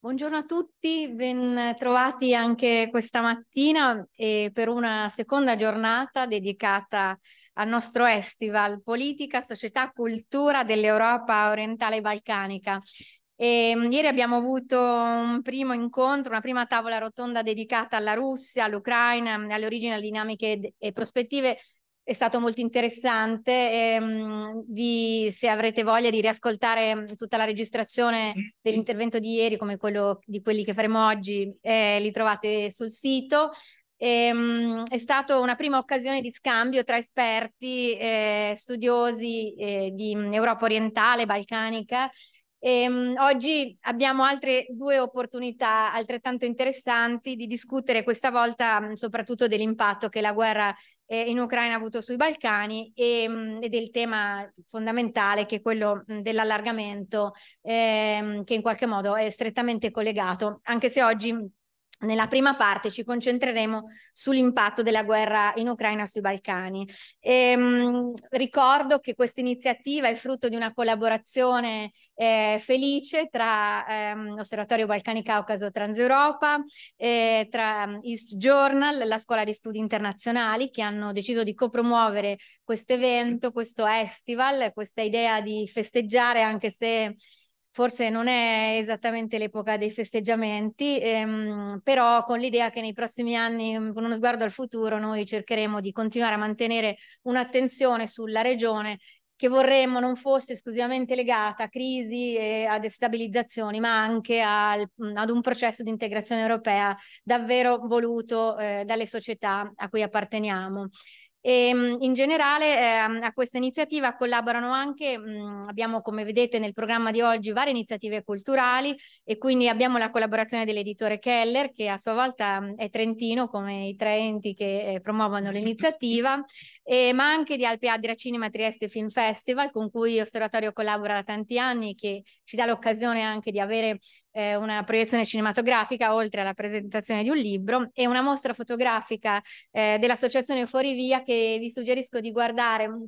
Buongiorno a tutti, ben trovati anche questa mattina per una seconda giornata dedicata al nostro Estival Politica, Società, Cultura dell'Europa orientale e balcanica. E, ehm, ieri abbiamo avuto un primo incontro, una prima tavola rotonda dedicata alla Russia, all'Ucraina, alle origini, alle dinamiche e prospettive è stato molto interessante. E, ehm, vi, se avrete voglia di riascoltare tutta la registrazione dell'intervento di ieri, come quello di quelli che faremo oggi, eh, li trovate sul sito. E, ehm, è stata una prima occasione di scambio tra esperti, eh, studiosi eh, di Europa orientale, balcanica. E, ehm, oggi abbiamo altre due opportunità altrettanto interessanti di discutere questa volta soprattutto dell'impatto che la guerra eh, in Ucraina ha avuto sui Balcani e, mh, e, del tema fondamentale che è quello dell'allargamento ehm, che in qualche modo è strettamente collegato, anche se oggi nella prima parte ci concentreremo sull'impatto della guerra in Ucraina sui Balcani. Ehm, ricordo che questa iniziativa è frutto di una collaborazione eh, felice tra ehm, Osservatorio Balcani Caucaso Transeuropa, eh, tra ehm, East Journal, la scuola di studi internazionali che hanno deciso di copromuovere questo evento, questo festival, questa idea di festeggiare anche se forse non è esattamente l'epoca dei festeggiamenti, ehm, però con l'idea che nei prossimi anni, mm, con uno sguardo al futuro, noi cercheremo di continuare a mantenere un'attenzione sulla regione che vorremmo non fosse esclusivamente legata a crisi e a destabilizzazioni, ma anche al, mm, ad un processo di integrazione europea davvero voluto eh, dalle società a cui apparteniamo. E, ehm, in generale eh, a questa iniziativa collaborano anche, mh, mhmm, abbiamo come vedete nel programma di oggi varie iniziative culturali e quindi abbiamo la collaborazione dell'editore Keller che a sua volta mh, mhmm, è trentino come i tre enti che eh, promuovono l'iniziativa eh, ma anche di Alpe Adria Cinema Trieste Film Festival, con cui Osservatorio collabora da tanti anni, che ci dà l'occasione anche di avere eh, una proiezione cinematografica, oltre alla presentazione di un libro, e una mostra fotografica eh, dell'associazione Fuorivia che vi suggerisco di guardare mm,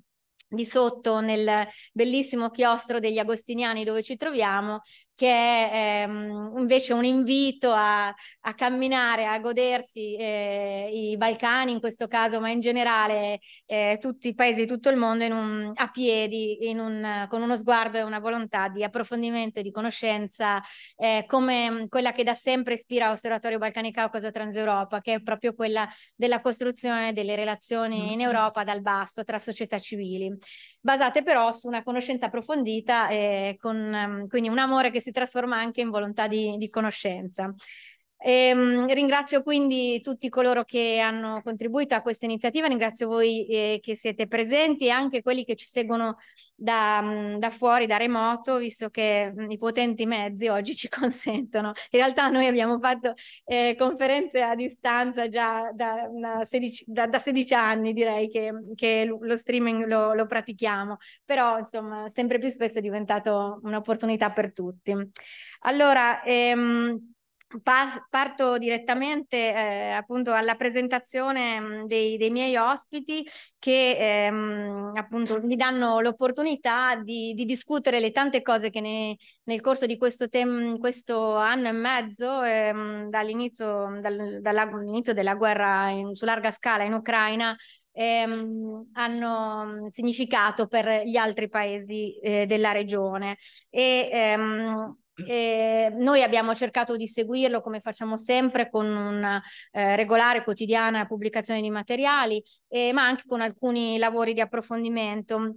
di sotto nel bellissimo chiostro degli Agostiniani dove ci troviamo che è ehm, invece un invito a, a, camminare, a godersi eh, i Balcani in questo caso, ma in generale eh, tutti i paesi di tutto il mondo un, a piedi, un, con uno sguardo e una volontà di approfondimento e di conoscenza, eh, come mm, quella che da sempre ispira Osservatorio Balcani Caucasa Transeuropa, che è proprio quella della costruzione delle relazioni in mm-hmm. Europa dal basso tra società civili basate però su una conoscenza approfondita e con, ehm, quindi un amore che si trasforma anche in volontà di, di conoscenza. E, ehm, mh, ringrazio quindi tutti coloro che hanno contribuito a questa iniziativa, ringrazio voi eh, che siete presenti e anche quelli che ci seguono da, mh, mm, da fuori, da remoto, visto che mh, mm, i potenti mezzi oggi ci consentono. In realtà noi abbiamo fatto eh, conferenze a distanza già da, da, 16, da 16, anni, direi che, che lo streaming lo, lo, pratichiamo, però insomma sempre più spesso è diventato un'opportunità per tutti. Allora, ehm, Parto direttamente eh, appunto alla presentazione mm, dei, dei miei ospiti che ehm, appunto mi danno l'opportunità di, di, discutere le tante cose che ne, nel corso di questo, questo anno e mezzo, ehm, dall'inizio, dal, dall'inizio della guerra in, su larga scala in Ucraina, Ehm, hanno mm, significato per gli altri paesi eh, della regione. E, ehm, eh, noi abbiamo cercato di seguirlo come facciamo sempre con una eh, regolare quotidiana pubblicazione di materiali, eh, ma anche con alcuni lavori di approfondimento.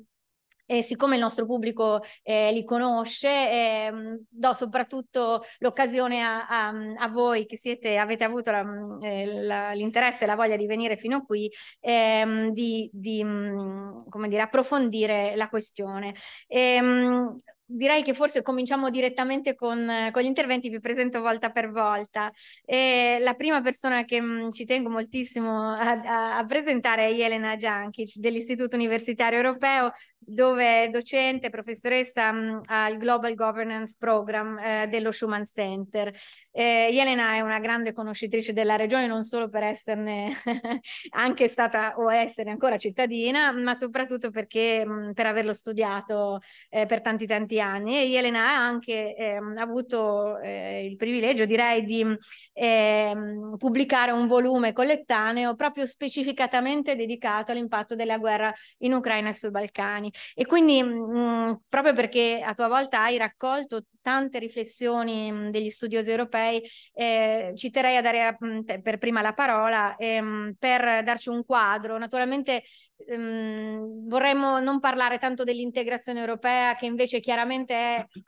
E siccome il nostro pubblico eh, li conosce, eh, do soprattutto l'occasione a, a, a, voi che siete, avete avuto mm, eh, l'interesse e la voglia di venire fino qui, ehm, di, di mm, dire, approfondire la questione. E, ehm, direi che forse cominciamo direttamente con, eh, con, gli interventi, vi presento volta per volta. E la prima persona che mh, mm, ci tengo moltissimo a, a, presentare è Elena Giankic dell'Istituto Universitario Europeo, dove è docente, professoressa mh, mm, al Global Governance Program eh, dello Schumann Center. Eh, Elena è una grande conoscitrice della regione, non solo per esserne anche stata o essere ancora cittadina, ma soprattutto perché mh, mm, per averlo studiato eh, per tanti tanti anni anni e Elena ha anche eh, avuto eh, il privilegio, direi, di eh, pubblicare un volume collettaneo proprio specificatamente dedicato all'impatto della guerra in Ucraina e sui Balcani. E quindi, mh, mm, proprio perché a tua volta hai raccolto tante riflessioni mm, degli studiosi europei, eh, ci terei a dare mm, per prima la parola ehm, per darci un quadro. Naturalmente Um, vorremmo non parlare tanto dell'integrazione europea che invece chiaramente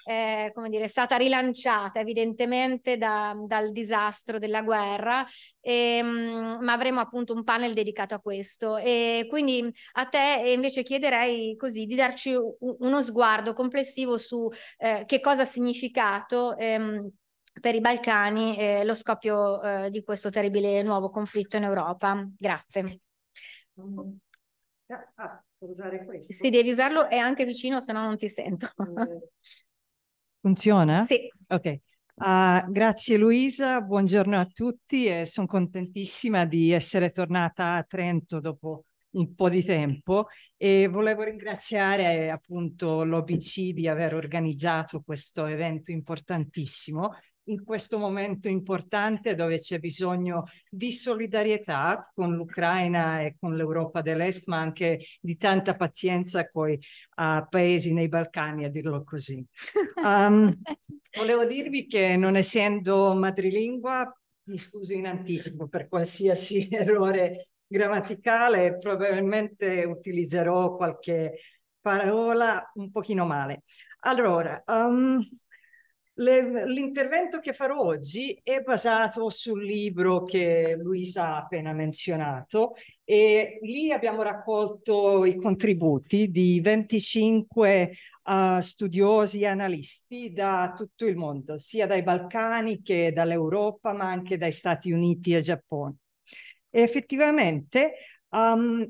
è, è, dire, stata rilanciata evidentemente da, dal disastro della guerra, e, um, ma avremo appunto un panel dedicato a questo. E quindi a te invece chiederei così di darci u- uno sguardo complessivo su eh, che cosa ha significato. Ehm, per i Balcani eh, lo scoppio eh, di questo terribile nuovo conflitto in Europa. Grazie. Ah, ah usare questo. Sì, devi usarlo, è anche vicino, se no non ti sento. Eh. Funziona? Sì. Ok. Uh, grazie Luisa, buongiorno a tutti e sono contentissima di essere tornata a Trento dopo un po' di tempo e volevo ringraziare appunto l'OBC di aver organizzato questo evento importantissimo in questo momento importante dove c'è bisogno di solidarietà con l'Ucraina e con l'Europa dell'Est, ma anche di tanta pazienza con i uh, paesi nei Balcani, a dirlo così. Um, volevo dirvi che non essendo madrelingua, mi scuso in anticipo per qualsiasi errore grammaticale, probabilmente utilizzerò qualche parola un pochino male. Allora, um, L'intervento che farò oggi è basato sul libro che Luisa ha appena menzionato e lì abbiamo raccolto i contributi di 25 uh, ah, studiosi e analisti da tutto il mondo, sia dai Balcani che dall'Europa, ma anche dai Stati Uniti e Giappone. E effettivamente um,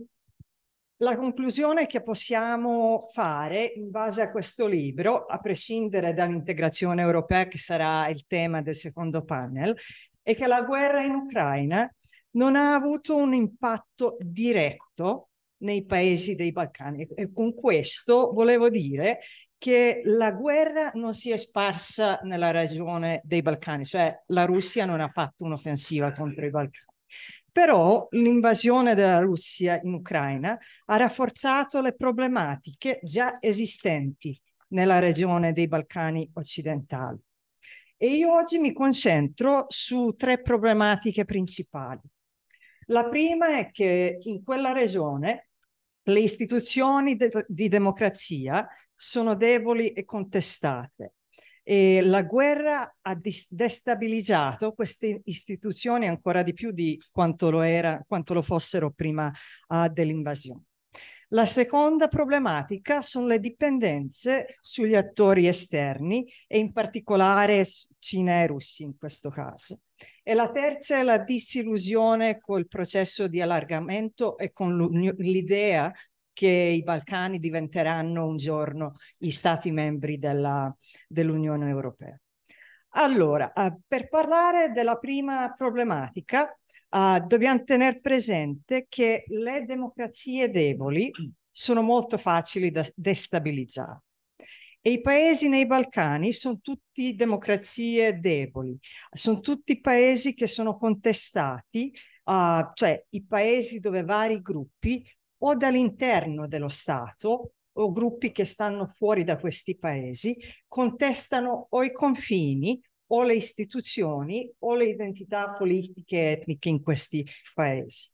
la conclusione che possiamo fare in base a questo libro, a prescindere dall'integrazione europea che sarà il tema del secondo panel, è che la guerra in Ucraina non ha avuto un impatto diretto nei paesi dei Balcani. E con questo volevo dire che la guerra non si è sparsa nella regione dei Balcani, cioè la Russia non ha fatto un'offensiva contro i Balcani. Però l'invasione della Russia in Ucraina ha rafforzato le problematiche già esistenti nella regione dei Balcani occidentali. E io oggi mi concentro su tre problematiche principali. La prima è che in quella regione le istituzioni de di democrazia sono deboli e contestate e la guerra ha destabilizzato queste istituzioni ancora di più di quanto lo, era, quanto lo fossero prima uh, dell'invasione. La seconda problematica sono le dipendenze sugli attori esterni e in particolare Cina e Russia in questo caso. E la terza è la disillusione col processo di allargamento e con l'idea che i Balcani diventeranno un giorno gli stati membri dell'Unione Europea. Allora, eh, per parlare della prima problematica, eh, dobbiamo tenere presente che le democrazie deboli sono molto facili da destabilizzare. E i paesi nei Balcani sono tutti democrazie deboli, sono tutti paesi che sono contestati, uh, cioè i paesi dove vari gruppi o dall'interno dello Stato o gruppi che stanno fuori da questi paesi contestano o i confini o le istituzioni o le identità politiche e etniche in questi paesi.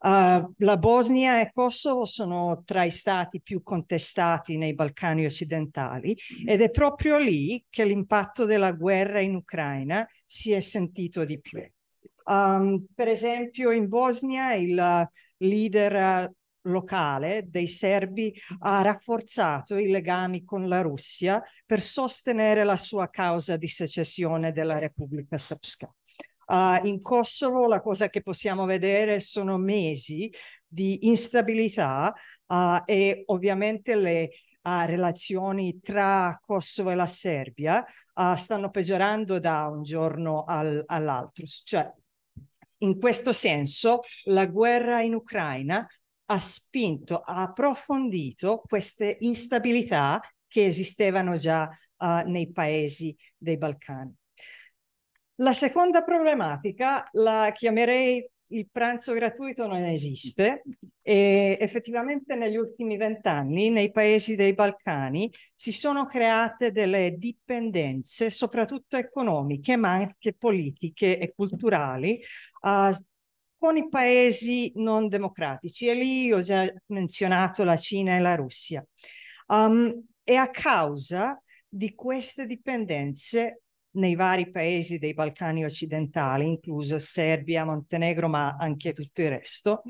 Uh, la Bosnia e Kosovo sono tra i stati più contestati nei Balcani occidentali ed è proprio lì che l'impatto della guerra in Ucraina si è sentito di più. Um, per esempio in Bosnia il leader locale dei serbi ha rafforzato i legami con la Russia per sostenere la sua causa di secessione della Repubblica Srpska. Uh, in Kosovo la cosa che possiamo vedere sono mesi di instabilità uh, e ovviamente le uh, relazioni tra Kosovo e la Serbia stanno peggiorando da un giorno al, all'altro. Cioè, in questo senso la guerra in Ucraina ha spinto, ha approfondito queste instabilità che esistevano già uh, nei paesi dei Balcani. La seconda problematica la chiamerei il pranzo gratuito non esiste e effettivamente negli ultimi vent'anni nei paesi dei Balcani si sono create delle dipendenze soprattutto economiche ma anche politiche e culturali uh, con i paesi non democratici e lì ho già menzionato la Cina e la Russia. Um, e a causa di queste dipendenze nei vari paesi dei Balcani occidentali, incluso Serbia, Montenegro, ma anche tutto il resto,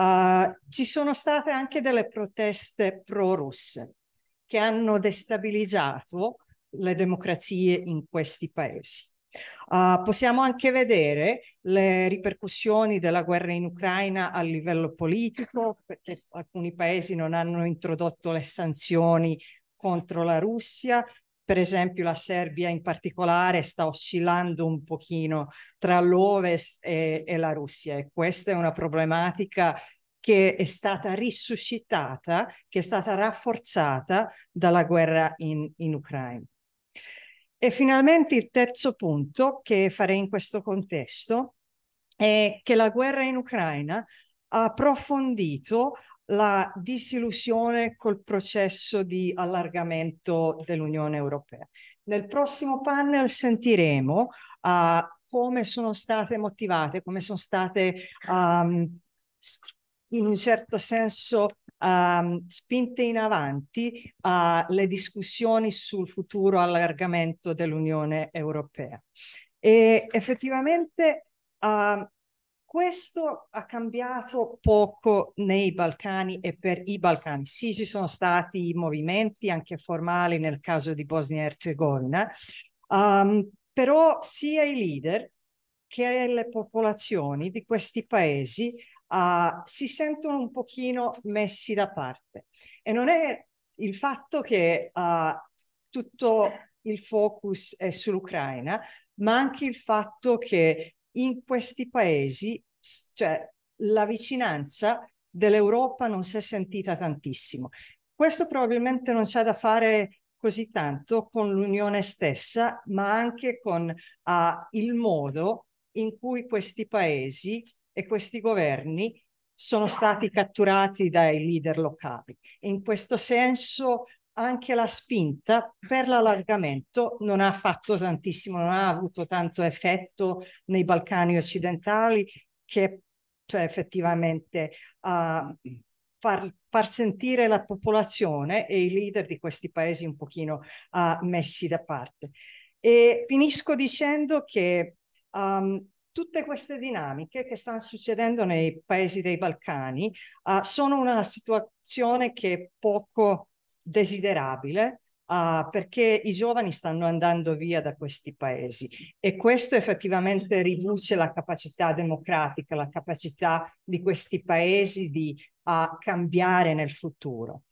uh, ci sono state anche delle proteste pro-russe che hanno destabilizzato le democrazie in questi paesi. Uh, possiamo anche vedere le ripercussioni della guerra in Ucraina a livello politico, perché alcuni paesi non hanno introdotto le sanzioni contro la Russia, per esempio la Serbia in particolare sta oscillando un pochino tra l'Ovest e, e la Russia e questa è una problematica che è stata risuscitata, che è stata rafforzata dalla guerra in, in Ucraina. E finalmente il terzo punto che farei in questo contesto è che la guerra in Ucraina ha approfondito la disillusione col processo di allargamento dell'Unione Europea. Nel prossimo panel sentiremo uh, come sono state motivate, come sono state um, in un certo senso uh, spinte in avanti uh, le discussioni sul futuro allargamento dell'Unione Europea. E effettivamente uh, questo ha cambiato poco nei Balcani e per i Balcani. Sì, ci sono stati movimenti anche formali nel caso di Bosnia e Herzegovina, um, ehm, però sia i leader che le popolazioni di questi paesi uh, si sentono un pochino messi da parte. E non è il fatto che uh, tutto il focus è sull'Ucraina, ma anche il fatto che in questi paesi cioè, la vicinanza dell'Europa non si è sentita tantissimo. Questo probabilmente non c'è da fare così tanto con l'Unione stessa, ma anche con uh, il modo in cui questi paesi e questi governi sono stati catturati dai leader locali. In questo senso anche la spinta per l'allargamento non ha fatto tantissimo, non ha avuto tanto effetto nei Balcani occidentali che cioè, effettivamente a uh, far, far, sentire la popolazione e i leader di questi paesi un pochino uh, messi da parte. E finisco dicendo che um, Tutte queste dinamiche che stanno succedendo nei paesi dei Balcani uh, sono una situazione che è poco desiderabile uh, perché i giovani stanno andando via da questi paesi e questo effettivamente riduce la capacità democratica, la capacità di questi paesi di uh, cambiare nel futuro.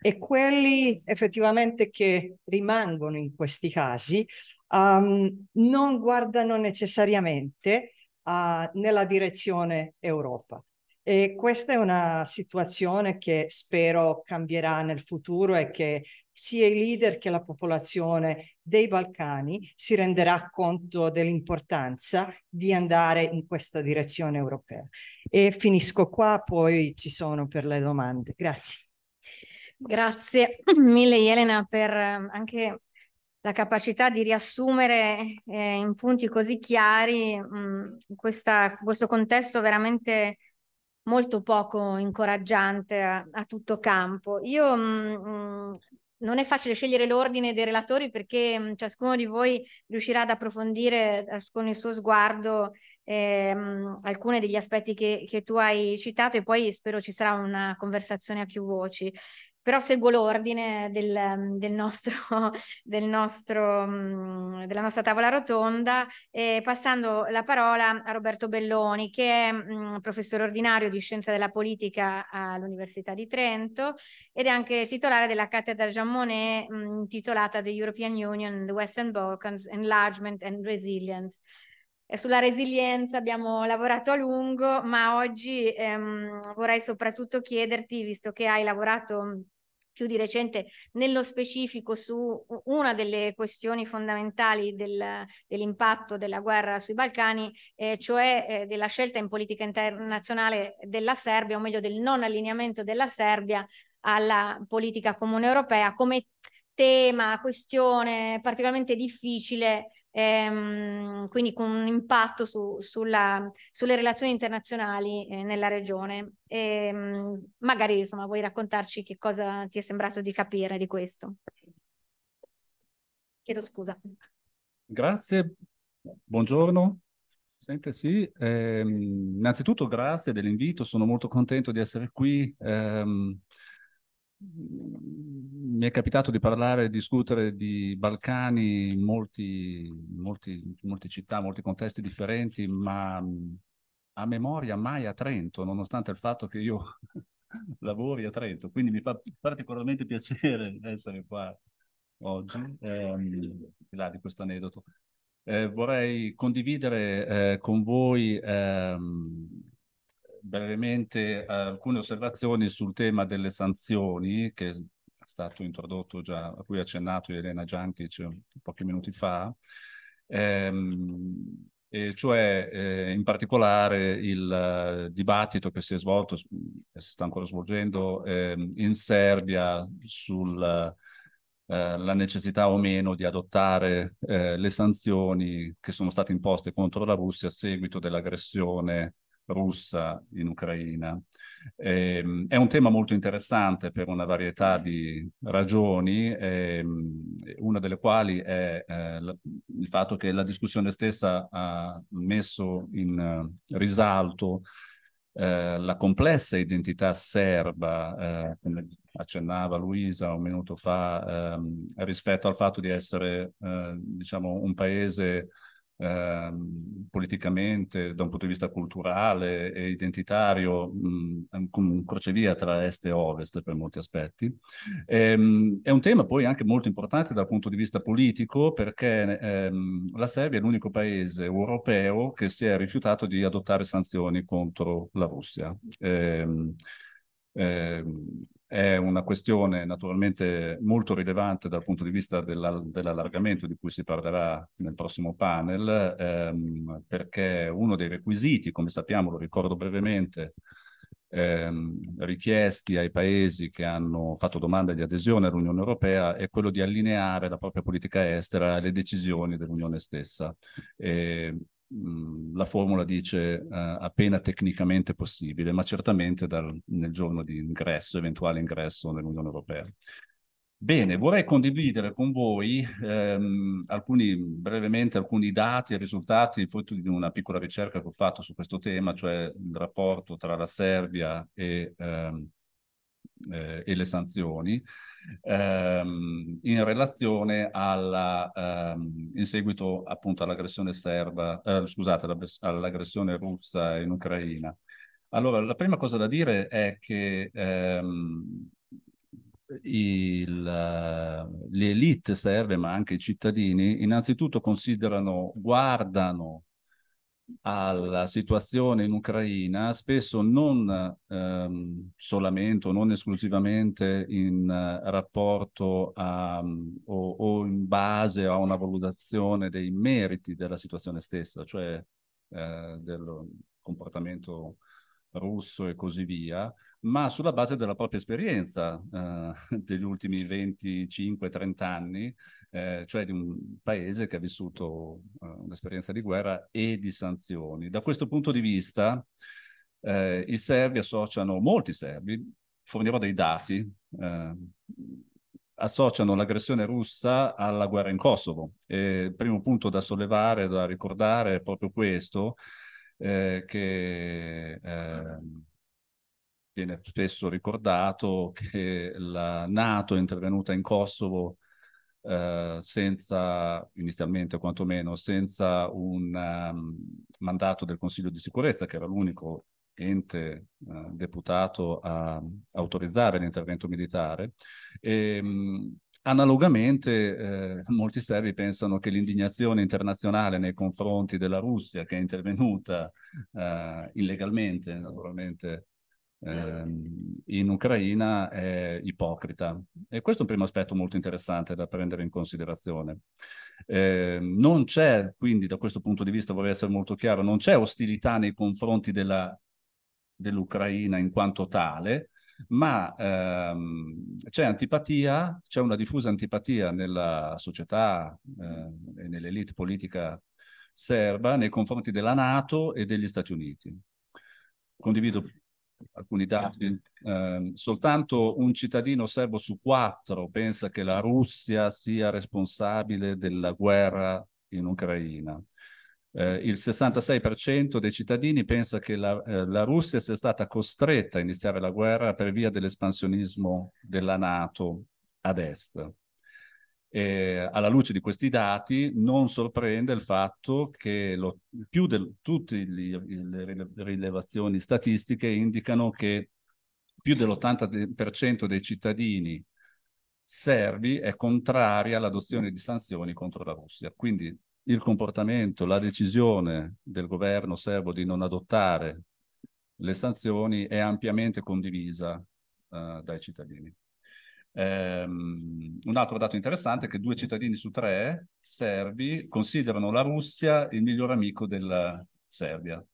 E quelli effettivamente che rimangono in questi casi um, non guardano necessariamente uh, nella direzione Europa. E questa è una situazione che spero cambierà nel futuro e che sia i leader che la popolazione dei Balcani si renderà conto dell'importanza di andare in questa direzione europea. E finisco qua, poi ci sono per le domande. Grazie. Grazie mille Elena per ehm, anche la capacità di riassumere eh, in punti così chiari mh, mm, questa, questo contesto veramente molto poco incoraggiante a, a tutto campo. Io mh, mm, mm, non è facile scegliere l'ordine dei relatori perché mm, ciascuno di voi riuscirà ad approfondire eh, con il suo sguardo ehm, alcuni degli aspetti che, che, tu hai citato e poi spero ci sarà una conversazione a più voci però seguo l'ordine del, del nostro, del nostro, mm, della nostra tavola rotonda, eh, passando la parola a Roberto Belloni, che è mh, mm, professore ordinario di scienza della politica all'Università di Trento ed è anche titolare della cattedra Jean Monnet mm, intitolata The European Union, the Western Balkans, Enlargement and Resilience sulla resilienza abbiamo lavorato a lungo, ma oggi ehm, vorrei soprattutto chiederti, visto che hai lavorato più di recente nello specifico su una delle questioni fondamentali del, dell'impatto della guerra sui Balcani, eh, cioè eh, della scelta in politica internazionale della Serbia, o meglio del non allineamento della Serbia alla politica comune europea come tema, questione particolarmente difficile ehm, quindi con un impatto su, sulla, sulle relazioni internazionali eh, nella regione. E, ehm, magari insomma, vuoi raccontarci che cosa ti è sembrato di capire di questo? Chiedo scusa. Grazie, buongiorno. Sente, sì, eh, innanzitutto grazie dell'invito, sono molto contento di essere qui. Eh, mi è capitato di parlare e discutere di Balcani in molti, molti, molte città, molti contesti differenti, ma mm, a memoria mai a Trento, nonostante il fatto che io lavori a Trento, quindi mi fa particolarmente piacere essere qua oggi, ehm, là di questo aneddoto. Eh, vorrei condividere eh, con voi ehm, brevemente alcune osservazioni sul tema delle sanzioni che è stato introdotto già, a cui ha accennato Elena Giankic pochi minuti fa, ehm, e cioè eh, in particolare il eh, dibattito che si è svolto e si sta ancora svolgendo ehm, in Serbia sulla eh, necessità o meno di adottare eh, le sanzioni che sono state imposte contro la Russia a seguito dell'aggressione russa in Ucraina. Eh, è un tema molto interessante per una varietà di ragioni, eh, una delle quali è eh, il fatto che la discussione stessa ha messo in eh, risalto eh, la complessa identità serba, eh, come accennava Luisa un minuto fa, ehm, rispetto al fatto di essere diciamo, un paese Ehm, politicamente, da un punto di vista culturale e identitario, mh, come un crocevia tra est e ovest per molti aspetti. Ehm, è un tema poi anche molto importante dal punto di vista politico perché ehm, la Serbia è l'unico paese europeo che si è rifiutato di adottare sanzioni contro la Russia. Eh, è una questione naturalmente molto rilevante dal punto di vista della, dell'allargamento di cui si parlerà nel prossimo panel, ehm, perché uno dei requisiti, come sappiamo, lo ricordo brevemente, ehm, richiesti ai paesi che hanno fatto domanda di adesione all'Unione Europea è quello di allineare la propria politica estera alle decisioni dell'Unione stessa. E la formula dice uh, appena tecnicamente possibile, ma certamente dal, nel giorno di ingresso, eventuale ingresso nell'Unione Europea. Bene, vorrei condividere con voi ehm, alcuni, brevemente alcuni dati e risultati frutto di una piccola ricerca che ho fatto su questo tema, cioè il rapporto tra la Serbia e ehm, eh, e le sanzioni ehm, in relazione alla, ehm, in seguito appunto all'aggressione serba, eh, scusate, all'aggressione russa in Ucraina. Allora, la prima cosa da dire è che ehm, il, le elite serve, ma anche i cittadini, innanzitutto considerano, guardano alla situazione in Ucraina, spesso non ehm, solamente o non esclusivamente in eh, rapporto a, o, o, in base a una valutazione dei meriti della situazione stessa, cioè eh, del comportamento russo e così via, ma sulla base della propria esperienza eh, degli ultimi 25-30 anni, eh, cioè di un paese che ha vissuto eh, un'esperienza di guerra e di sanzioni. Da questo punto di vista, eh, i serbi associano, molti serbi, fornirò dei dati, eh, associano l'aggressione russa alla guerra in Kosovo. E il primo punto da sollevare, da ricordare è proprio questo, eh, che... Ehm, viene spesso ricordato che la Nato è intervenuta in Kosovo eh, senza, inizialmente quantomeno, senza un um, mandato del Consiglio di sicurezza, che era l'unico ente eh, deputato a autorizzare l'intervento militare. E, ehm, mh, Analogamente, eh, molti serbi pensano che l'indignazione internazionale nei confronti della Russia, che è intervenuta eh, illegalmente, naturalmente, Ehm, in Ucraina è ipocrita. E questo è un primo aspetto molto interessante da prendere in considerazione. Eh, non c'è, quindi da questo punto di vista vorrei essere molto chiaro, non c'è ostilità nei confronti della, dell'Ucraina in quanto tale, ma ehm, c'è antipatia, c'è una diffusa antipatia nella società eh, e nell'elite politica serba nei confronti della Nato e degli Stati Uniti. Condivido alcuni dati, eh, soltanto un cittadino serbo su quattro pensa che la Russia sia responsabile della guerra in Ucraina. Eh, il 66% dei cittadini pensa che la, eh, la, Russia sia stata costretta a iniziare la guerra per via dell'espansionismo della Nato ad est. Eh, alla luce di questi dati non sorprende il fatto che lo, più di tutte le rilevazioni statistiche indicano che più dell'80% dei cittadini serbi è contraria all'adozione di sanzioni contro la Russia. Quindi il comportamento, la decisione del governo serbo di non adottare le sanzioni è ampiamente condivisa uh, dai cittadini. Um, un altro dato interessante è che due cittadini su tre serbi considerano la Russia il miglior amico della eh, Serbia,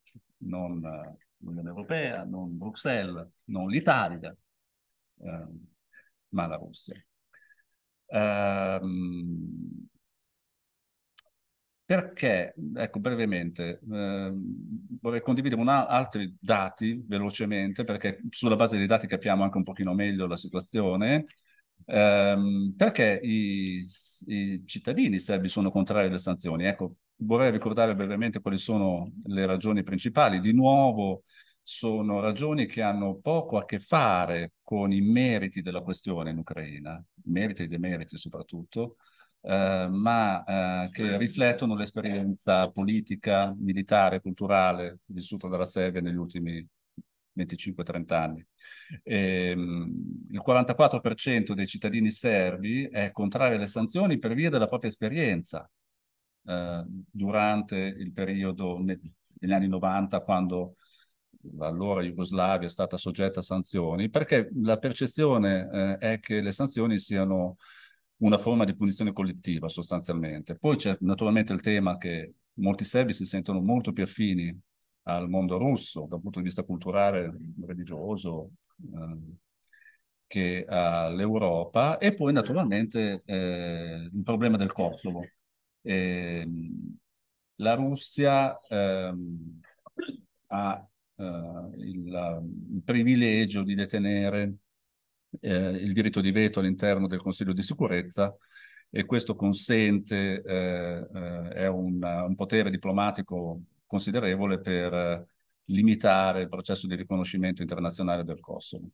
non eh, l'Unione Europea, non Bruxelles, non l'Italia, um, ma la Russia. Um, perché, ecco brevemente, eh, vorrei condividere una, altri dati velocemente perché sulla base dei dati capiamo anche un pochino meglio la situazione ehm, perché i, i cittadini serbi sono contrari alle sanzioni? Ecco, vorrei ricordare brevemente quali sono le ragioni principali. Di nuovo, sono ragioni che hanno poco a che fare con i meriti della questione in Ucraina, meriti e demeriti soprattutto, eh, ma eh, che riflettono l'esperienza politica, militare, culturale vissuta dalla Serbia negli ultimi 25-30 anni. E, ehm, il 44% dei cittadini serbi è contrario alle sanzioni per via della propria esperienza eh, durante il periodo ne, negli anni 90 quando l'allora Jugoslavia è stata soggetta a sanzioni, perché la percezione eh, è che le sanzioni siano una forma di punizione collettiva sostanzialmente. Poi c'è naturalmente il tema che molti serbi si sentono molto più affini al mondo russo dal punto di vista culturale, religioso, eh, che all'Europa e poi naturalmente eh, il problema del Kosovo. Eh, la Russia ehm, ha eh, il, il, privilegio di detenere eh, il diritto di veto all'interno del Consiglio di sicurezza e questo consente, eh, è un, un potere diplomatico considerevole per eh, limitare il processo di riconoscimento internazionale del Kosovo.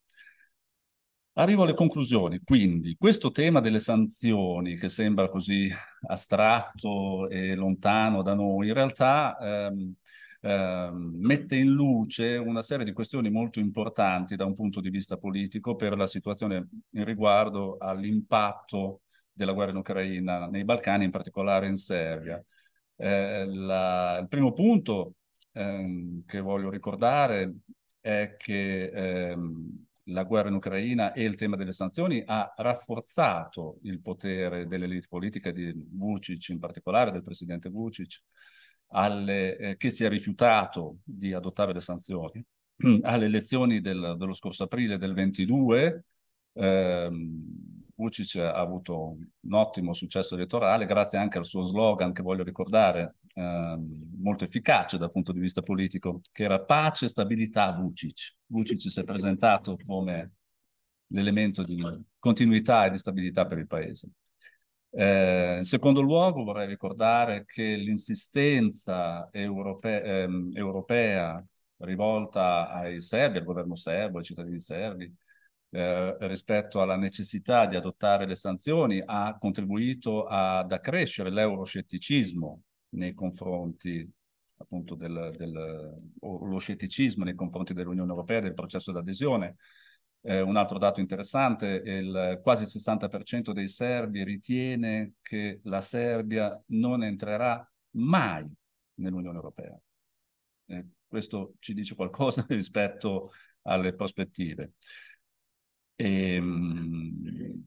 Arrivo alle conclusioni, quindi questo tema delle sanzioni che sembra così astratto e lontano da noi, in realtà ehm, ehm, mette in luce una serie di questioni molto importanti da un punto di vista politico per la situazione in riguardo all'impatto della guerra in Ucraina, nei Balcani, in particolare in Serbia. Eh, la, il primo punto ehm, che voglio ricordare è che ehm, la guerra in Ucraina e il tema delle sanzioni ha rafforzato il potere dell'elite politica di Vucic, in particolare del presidente Vucic, alle, eh, che si è rifiutato di adottare le sanzioni. Alle elezioni del, dello scorso aprile del 22, ehm, Vucic ha avuto un ottimo successo elettorale grazie anche al suo slogan che voglio ricordare, eh, molto efficace dal punto di vista politico, che era pace e stabilità Vucic. Vucic si è presentato come l'elemento di continuità e di stabilità per il paese. Eh, in secondo luogo vorrei ricordare che l'insistenza europea, ehm, europea rivolta ai serbi, al governo serbo, ai cittadini serbi, eh, rispetto alla necessità di adottare le sanzioni ha contribuito ad accrescere l'euroscetticismo nei confronti appunto del, del, lo scetticismo nei confronti dell'Unione Europea e del processo d'adesione. Eh, un altro dato interessante, il quasi 60% dei serbi ritiene che la Serbia non entrerà mai nell'Unione Europea. Eh, questo ci dice qualcosa rispetto alle prospettive. Ehm,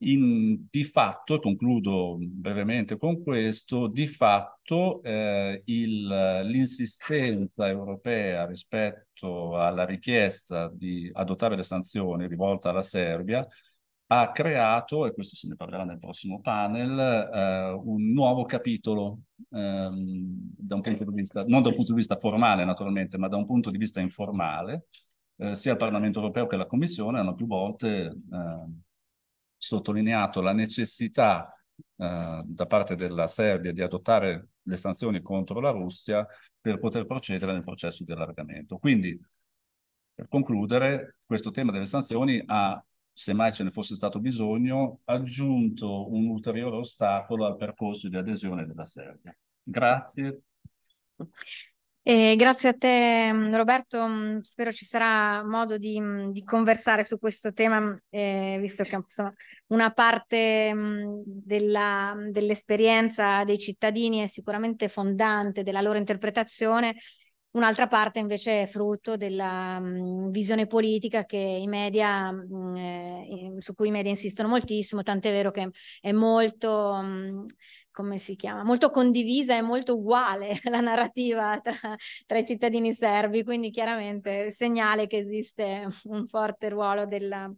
in, di fatto, e concludo brevemente con questo, di fatto eh, l'insistenza europea rispetto alla richiesta di adottare le sanzioni rivolta alla Serbia ha creato, e questo se ne parlerà nel prossimo panel, eh, un nuovo capitolo ehm, da un punto di vista, non da un punto di vista formale naturalmente, ma da un punto di vista informale, eh, sia il Parlamento europeo che la Commissione hanno più volte eh, sottolineato la necessità eh, da parte della Serbia di adottare le sanzioni contro la Russia per poter procedere nel processo di allargamento. Quindi, per concludere, questo tema delle sanzioni ha, semmai ce ne fosse stato bisogno, aggiunto un ulteriore ostacolo al percorso di adesione della Serbia. Grazie. E grazie a te mm, Roberto, mm, spero ci sarà modo di, mm, di conversare su questo tema, eh, visto che insomma, una parte mh, della, dell'esperienza dei cittadini è sicuramente fondante della loro interpretazione, un'altra parte invece è frutto della mh, visione politica media, mh, eh, su cui i media insistono moltissimo, tant'è vero che è molto come si chiama, molto condivisa e molto uguale la narrativa tra, tra, i cittadini serbi, quindi chiaramente segnale che esiste un forte ruolo della,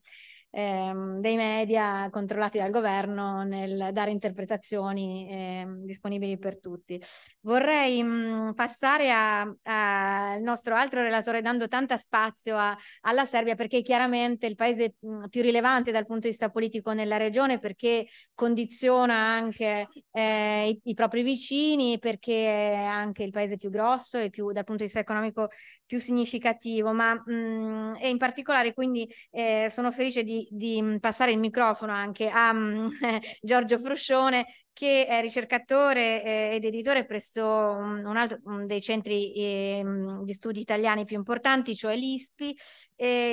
ehm, dei media controllati dal governo nel dare interpretazioni ehm, disponibili per tutti. Vorrei mh, mm, passare al nostro altro relatore dando tanto spazio a, alla Serbia perché chiaramente il paese mh, mm, più rilevante dal punto di vista politico nella regione perché condiziona anche eh, i, i, propri vicini, perché è anche il paese più grosso e più, dal punto di vista economico più significativo, ma mh, mm, e in particolare quindi eh, sono felice di di, mhmm, passare il microfono anche a mhmm, Giorgio Fruscione che è ricercatore eh, ed editore presso un altro un dei centri ehm, di studi italiani più importanti, cioè l'ISPI,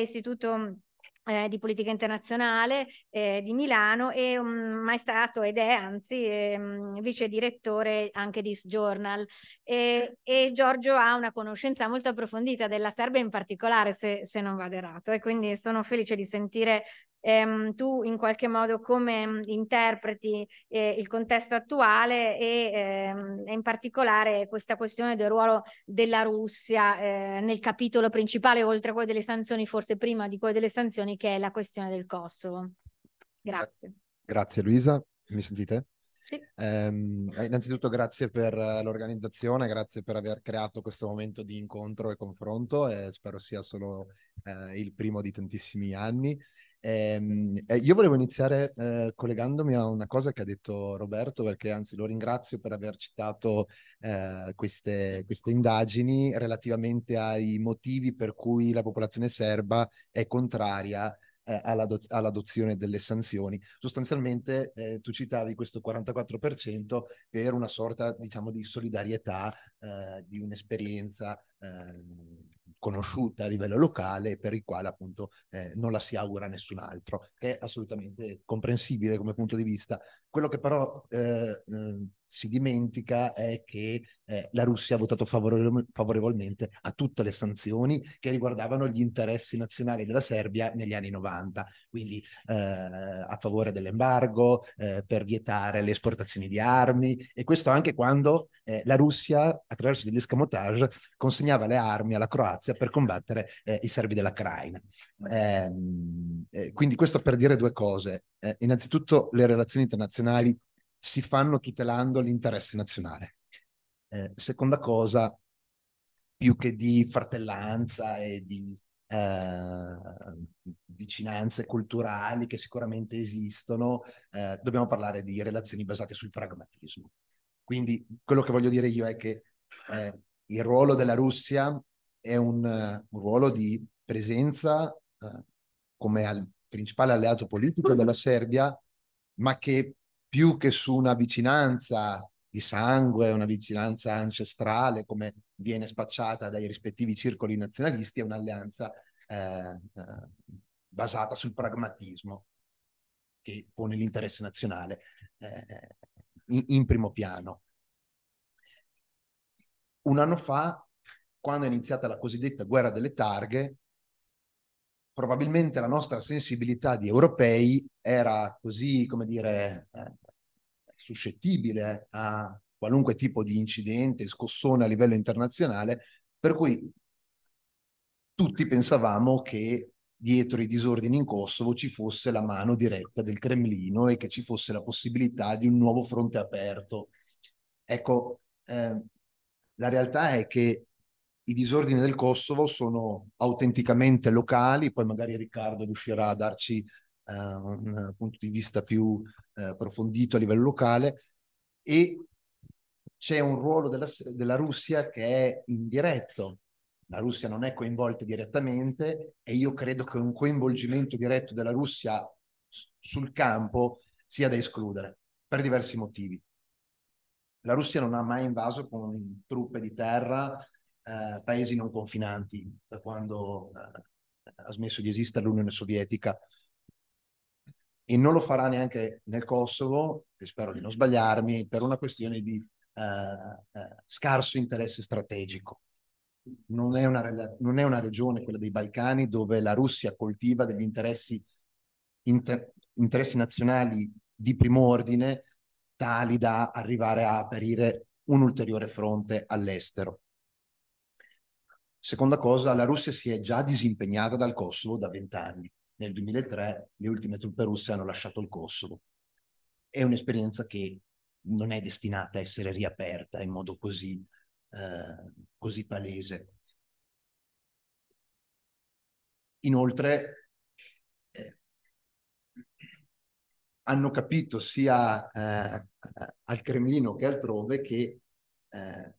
Istituto mhmm, eh, di politica internazionale eh, di Milano e um, mai stato ed è anzi eh, vice direttore anche di Journal e, e, Giorgio ha una conoscenza molto approfondita della Serbia in particolare se, se non vado errato e quindi sono felice di sentire ehm, tu in qualche modo come mm, interpreti eh, il contesto attuale e ehm, in particolare questa questione del ruolo della Russia eh, nel capitolo principale, oltre a quello delle sanzioni, forse prima di quello delle sanzioni, che è la questione del Kosovo. Grazie. Grazie Luisa, mi sentite? Sì. Ehm, eh, innanzitutto grazie per eh, l'organizzazione, grazie per aver creato questo momento di incontro e confronto e spero sia solo eh, il primo di tantissimi anni. Eh, io volevo iniziare eh, collegandomi a una cosa che ha detto Roberto, perché anzi lo ringrazio per aver citato eh, queste, queste, indagini relativamente ai motivi per cui la popolazione serba è contraria eh, all'adoz- all'adozione delle sanzioni. Sostanzialmente eh, tu citavi questo 44% per una sorta diciamo, di solidarietà, eh, di un'esperienza ehm, conosciuta a livello locale per il quale appunto eh, non la si augura nessun altro, che è assolutamente comprensibile come punto di vista. Quello che però eh, eh si dimentica è che eh, la Russia ha votato favorevole, favorevolmente a tutte le sanzioni che riguardavano gli interessi nazionali della Serbia negli anni 90, quindi eh, a favore dell'embargo, eh, per vietare le esportazioni di armi e questo anche quando eh, la Russia, attraverso degli escamotage, consegnava le armi alla Croazia per combattere eh, i serbi della Craina. Ehm, eh, quindi questo per dire due cose. innanzitutto le relazioni internazionali si fanno tutelando l'interesse nazionale. Eh, seconda cosa, più che di fratellanza e di eh, vicinanze culturali che sicuramente esistono, eh, dobbiamo parlare di relazioni basate sul pragmatismo. Quindi quello che voglio dire io è che eh, il ruolo della Russia è un, un ruolo di presenza eh, come al, principale alleato politico della Serbia, ma che più che su una vicinanza di sangue, una vicinanza ancestrale come viene spacciata dai rispettivi circoli nazionalisti, è un'alleanza eh, eh, basata sul pragmatismo che pone l'interesse nazionale eh, in, in primo piano. Un anno fa, quando è iniziata la cosiddetta guerra delle targhe, probabilmente la nostra sensibilità di europei era così, come dire, eh, suscettibile a qualunque tipo di incidente, scossone a livello internazionale, per cui tutti pensavamo che dietro i disordini in Kosovo ci fosse la mano diretta del Cremlino e che ci fosse la possibilità di un nuovo fronte aperto. Ecco, eh, la realtà è che i disordini del Kosovo sono autenticamente locali, poi magari Riccardo riuscirà a darci eh, un punto di vista più eh, approfondito a livello locale, e c'è un ruolo della, della Russia che è indiretto. La Russia non è coinvolta direttamente e io credo che un coinvolgimento diretto della Russia sul campo sia da escludere per diversi motivi. La Russia non ha mai invaso con truppe di terra eh, paesi non confinanti da quando eh, ha smesso di esistere l'Unione Sovietica e non lo farà neanche nel Kosovo, e spero di non sbagliarmi, per una questione di eh, eh, scarso interesse strategico. Non è, una, non è, una, regione, quella dei Balcani, dove la Russia coltiva degli interessi, inter, interessi nazionali di primo ordine tali da arrivare a aprire un ulteriore fronte all'estero. Seconda cosa, la Russia si è già disimpegnata dal Kosovo da vent'anni. Nel 2003 le ultime truppe russe hanno lasciato il Kosovo. È un'esperienza che non è destinata a essere riaperta in modo così, eh, così palese. Inoltre, eh, hanno capito sia eh, al Cremlino che altrove che eh,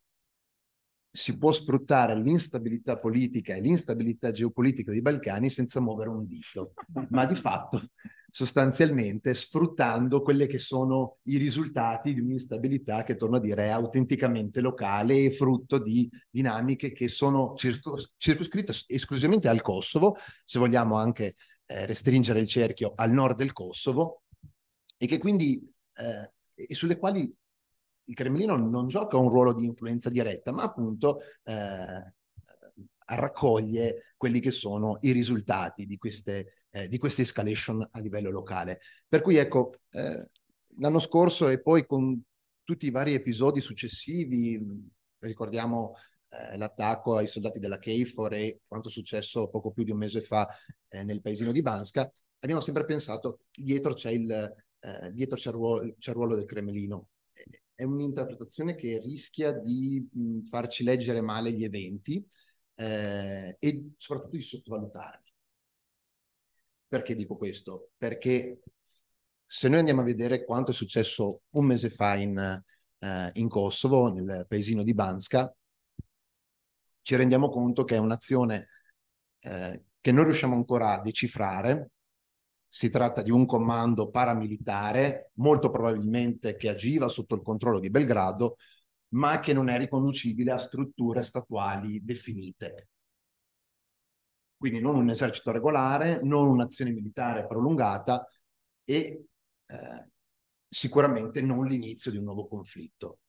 si può sfruttare l'instabilità politica e l'instabilità geopolitica dei Balcani senza muovere un dito, ma di fatto sostanzialmente sfruttando quelli che sono i risultati di un'instabilità che, torno a dire, è autenticamente locale e frutto di dinamiche che sono circos- circoscritte esclusivamente al Kosovo, se vogliamo anche eh, restringere il cerchio al nord del Kosovo, e che quindi... Eh, e sulle quali il Cremlino non gioca un ruolo di influenza diretta, ma appunto eh, raccoglie quelli che sono i risultati di queste, eh, di queste escalation a livello locale. Per cui ecco, eh, l'anno scorso e poi con tutti i vari episodi successivi, ricordiamo eh, l'attacco ai soldati della KFOR e quanto successo poco più di un mese fa eh, nel paesino di Banska, abbiamo sempre pensato dietro c'è il, eh, dietro c'è il, ruolo, c'è il ruolo del Cremlino è un'interpretazione che rischia di mh, farci leggere male gli eventi eh, e soprattutto di sottovalutarli. Perché dico questo? Perché se noi andiamo a vedere quanto è successo un mese fa in, eh, in Kosovo, nel paesino di Banska, ci rendiamo conto che è un'azione eh, che non riusciamo ancora a decifrare, si tratta di un comando paramilitare, molto probabilmente che agiva sotto il controllo di Belgrado, ma che non è riconducibile a strutture statuali definite. Quindi non un esercito regolare, non un'azione militare prolungata e eh, sicuramente non l'inizio di un nuovo conflitto.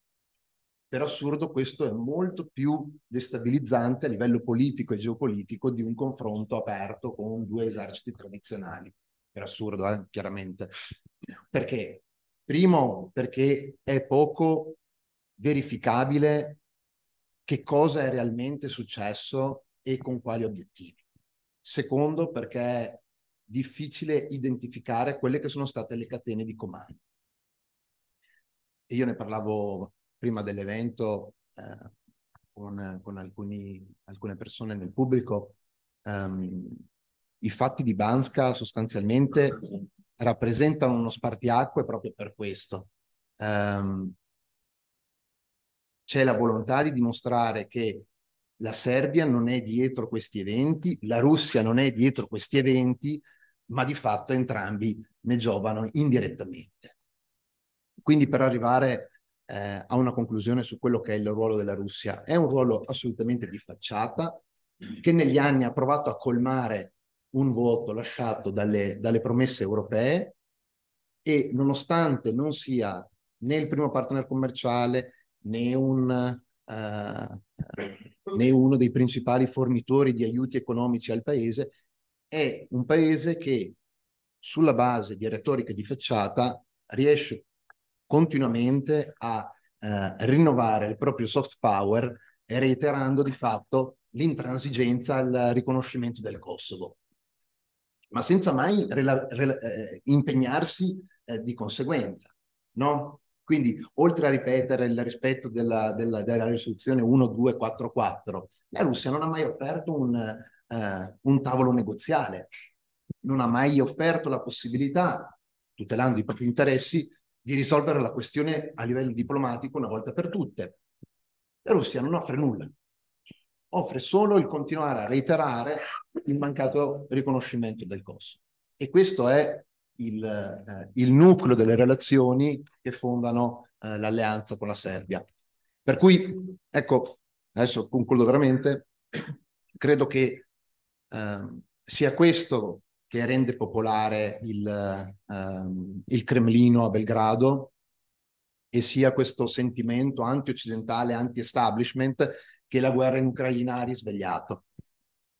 Per assurdo questo è molto più destabilizzante a livello politico e geopolitico di un confronto aperto con due eserciti tradizionali per assurdo, eh, chiaramente. Perché? Primo, perché è poco verificabile che cosa è realmente successo e con quali obiettivi. Secondo, perché è difficile identificare quelle che sono state le catene di comando. E io ne parlavo prima dell'evento eh, con, con alcuni, alcune persone nel pubblico. Um, i fatti di Banska sostanzialmente rappresentano uno spartiacque proprio per questo. Um, c'è la volontà di dimostrare che la Serbia non è dietro questi eventi, la Russia non è dietro questi eventi, ma di fatto entrambi ne giovano indirettamente. Quindi per arrivare eh, a una conclusione su quello che è il ruolo della Russia, è un ruolo assolutamente di facciata, che negli anni ha provato a colmare un vuoto lasciato dalle, dalle promesse europee e nonostante non sia né il primo partner commerciale né, un, uh, né uno dei principali fornitori di aiuti economici al paese, è un paese che sulla base di retorica di facciata riesce continuamente a eh, rinnovare il proprio soft power reiterando di fatto l'intransigenza al riconoscimento del Kosovo ma senza mai rela- rela- eh, impegnarsi eh, di conseguenza. No? Quindi, oltre a ripetere il rispetto della, della, della risoluzione 1244, la Russia non ha mai offerto un, eh, un tavolo negoziale, non ha mai offerto la possibilità, tutelando i propri interessi, di risolvere la questione a livello diplomatico una volta per tutte. La Russia non offre nulla offre solo il continuare a reiterare il mancato riconoscimento del costo. E questo è il, eh, il nucleo delle relazioni che fondano eh, l'alleanza con la Serbia. Per cui, ecco, adesso concludo veramente, credo che eh, sia questo che rende popolare il, ehm, il Cremlino a Belgrado, e sia questo sentimento anti-occidentale, anti-establishment che la guerra in Ucraina ha risvegliato.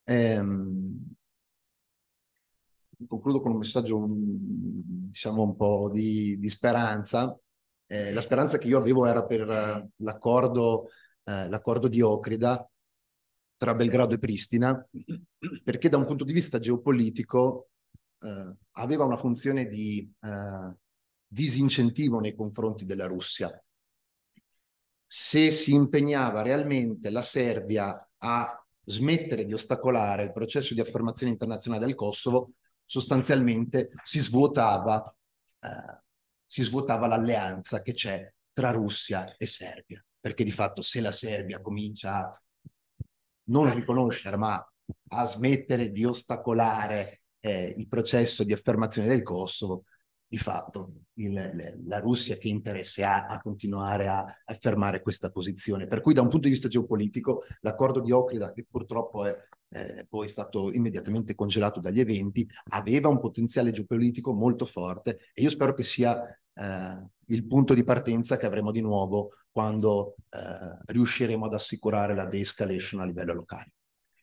Ehm, concludo con un messaggio, diciamo, un po' di, di speranza. Eh, la speranza che io avevo era per eh, l'accordo, eh, l'accordo di Ocrida tra Belgrado e Pristina, perché da un punto di vista geopolitico eh, aveva una funzione di eh, disincentivo nei confronti della Russia. Se si impegnava realmente la Serbia a smettere di ostacolare il processo di affermazione internazionale del Kosovo, sostanzialmente si svuotava, eh, si svuotava l'alleanza che c'è tra Russia e Serbia, perché di fatto se la Serbia comincia a non riconoscere, ma a smettere di ostacolare eh, il processo di affermazione del Kosovo, di fatto il, la Russia che interesse ha a continuare a affermare questa posizione. Per cui da un punto di vista geopolitico l'accordo di Ocrida, che purtroppo è eh, poi stato immediatamente congelato dagli eventi, aveva un potenziale geopolitico molto forte e io spero che sia eh, il punto di partenza che avremo di nuovo quando eh, riusciremo ad assicurare la de-escalation a livello locale.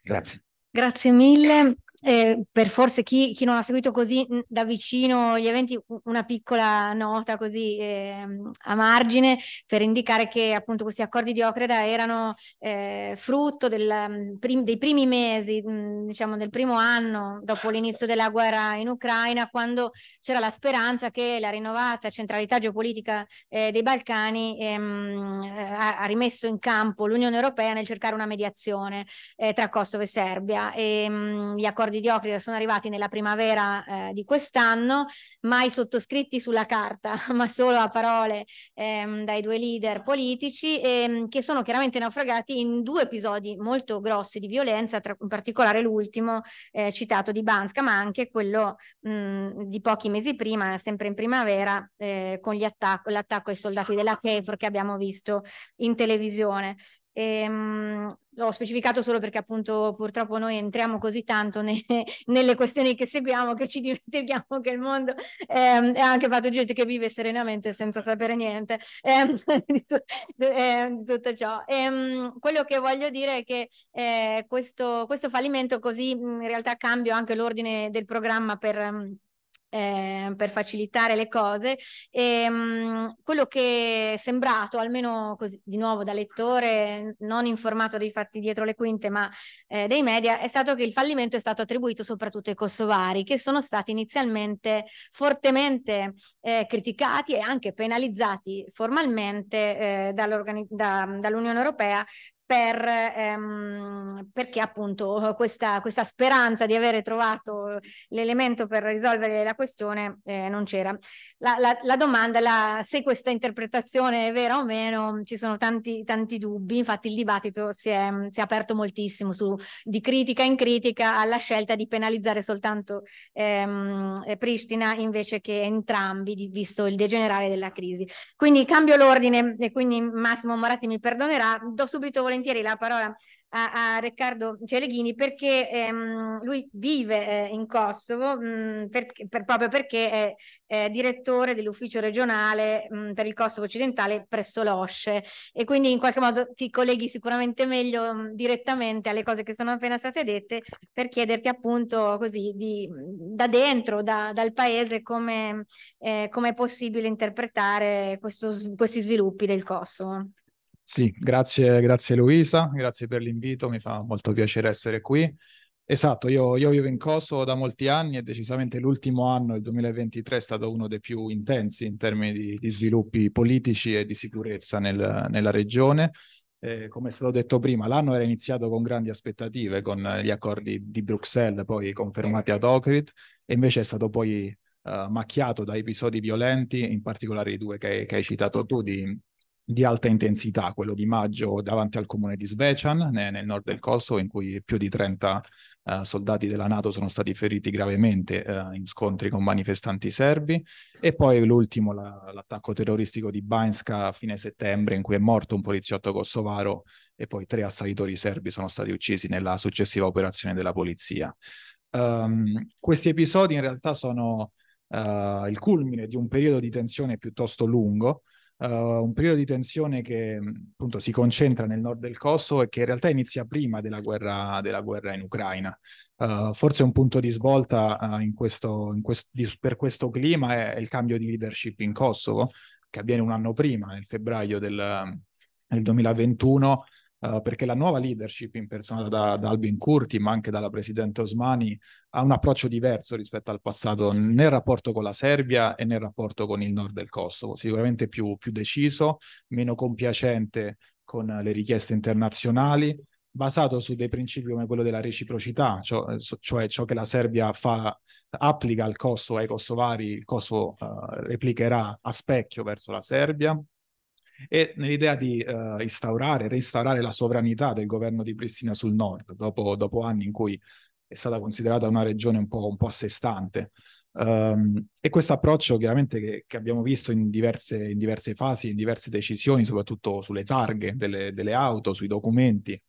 Grazie. Grazie mille eh, per forse chi, chi, non ha seguito così da vicino gli eventi, una piccola nota così eh, a margine per indicare che appunto questi accordi di Ocreda erano eh, frutto del, prim, dei primi mesi, diciamo del primo anno dopo l'inizio della guerra in Ucraina, quando c'era la speranza che la rinnovata centralità geopolitica eh, dei Balcani ehm, eh, ha, ha, rimesso in campo l'Unione Europea nel cercare una mediazione eh, tra Kosovo e Serbia. E, ehm, mh, gli accordi accordi di Ocrida sono arrivati nella primavera eh, di quest'anno, mai sottoscritti sulla carta, ma solo a parole ehm, dai due leader politici, ehm, che sono chiaramente naufragati in due episodi molto grossi di violenza, tra, in particolare l'ultimo eh, citato di Banska, ma anche quello mh, di pochi mesi prima, sempre in primavera, eh, con l'attacco ai soldati della KFOR che abbiamo visto in televisione. E, ehm, l'ho specificato solo perché appunto purtroppo noi entriamo così tanto ne, nelle questioni che seguiamo che ci dimentichiamo che il mondo ehm, è anche fatto gente che vive serenamente senza sapere niente ehm, di, tu, eh, di, tutto ciò. E, ehm, quello che voglio dire è che eh, questo, questo, fallimento così in realtà cambio anche l'ordine del programma per... Mh, mm, eh, per facilitare le cose. E, ehm, mh, quello che è sembrato, almeno così, di nuovo da lettore non informato dei fatti dietro le quinte, ma eh, dei media, è stato che il fallimento è stato attribuito soprattutto ai kosovari, che sono stati inizialmente fortemente eh, criticati e anche penalizzati formalmente eh, dall'Unione dall Europea per, ehm, perché appunto questa, questa, speranza di avere trovato l'elemento per risolvere la questione eh, non c'era. La, la, la domanda è se questa interpretazione è vera o meno, ci sono tanti, tanti dubbi, infatti il dibattito si è, si è aperto moltissimo su, di critica in critica alla scelta di penalizzare soltanto ehm, eh, Pristina invece che entrambi, visto il degenerare della crisi. Quindi cambio l'ordine e quindi Massimo Moratti mi perdonerà, do subito volentieri volentieri la parola a, a Riccardo Celeghini perché ehm, lui vive eh, in Kosovo mh, mm, per, per, proprio perché è, è direttore dell'ufficio regionale mh, mm, per il Kosovo occidentale presso l'OSCE e quindi in qualche modo ti colleghi sicuramente meglio mh, mm, direttamente alle cose che sono appena state dette per chiederti appunto così di, da dentro, da, dal paese come, eh, come è possibile interpretare questo, questi sviluppi del Kosovo. Sì, grazie, grazie Luisa, grazie per l'invito, mi fa molto piacere essere qui. Esatto, io, io, vivo in Kosovo da molti anni e decisamente l'ultimo anno, il 2023, è stato uno dei più intensi in termini di, di sviluppi politici e di sicurezza nel, nella regione. Eh, come è stato detto prima, l'anno era iniziato con grandi aspettative, con gli accordi di Bruxelles poi confermati ad Ocrit, e invece è stato poi eh, macchiato da episodi violenti, in particolare i due che, che hai citato tu, di, di alta intensità, quello di maggio davanti al comune di Svecian, nel nord del Kosovo, in cui più di 30 uh, eh, soldati della Nato sono stati feriti gravemente uh, in scontri con manifestanti serbi, e poi l'ultimo, la, l'attacco terroristico di Banska a fine settembre, in cui è morto un poliziotto kosovaro e poi tre assalitori serbi sono stati uccisi nella successiva operazione della polizia. Um, questi episodi in realtà sono uh, il culmine di un periodo di tensione piuttosto lungo, uh, un periodo di tensione che appunto si concentra nel nord del Kosovo e che in realtà inizia prima della guerra, della guerra in Ucraina. Uh, forse un punto di svolta uh, in questo, in quest- di, per questo clima è, è, il cambio di leadership in Kosovo, che avviene un anno prima, nel febbraio del, del 2021 Uh, perché la nuova leadership impersonata da, da Albin Curti, ma anche dalla Presidente Osmani, ha un approccio diverso rispetto al passato nel rapporto con la Serbia e nel rapporto con il nord del Kosovo, sicuramente più, più deciso, meno compiacente con le richieste internazionali, basato su dei principi come quello della reciprocità, cioè, cioè ciò che la Serbia fa, applica al Kosovo, ai kosovari, il Kosovo uh, replicherà a specchio verso la Serbia, e nell'idea di eh, instaurare, reinstaurare la sovranità del governo di Pristina sul nord, dopo, dopo anni in cui è stata considerata una regione un po', un po a sé stante. Um, e questo approccio chiaramente che, che abbiamo visto in diverse, in diverse, fasi, in diverse decisioni, soprattutto sulle targhe delle, delle auto, sui documenti,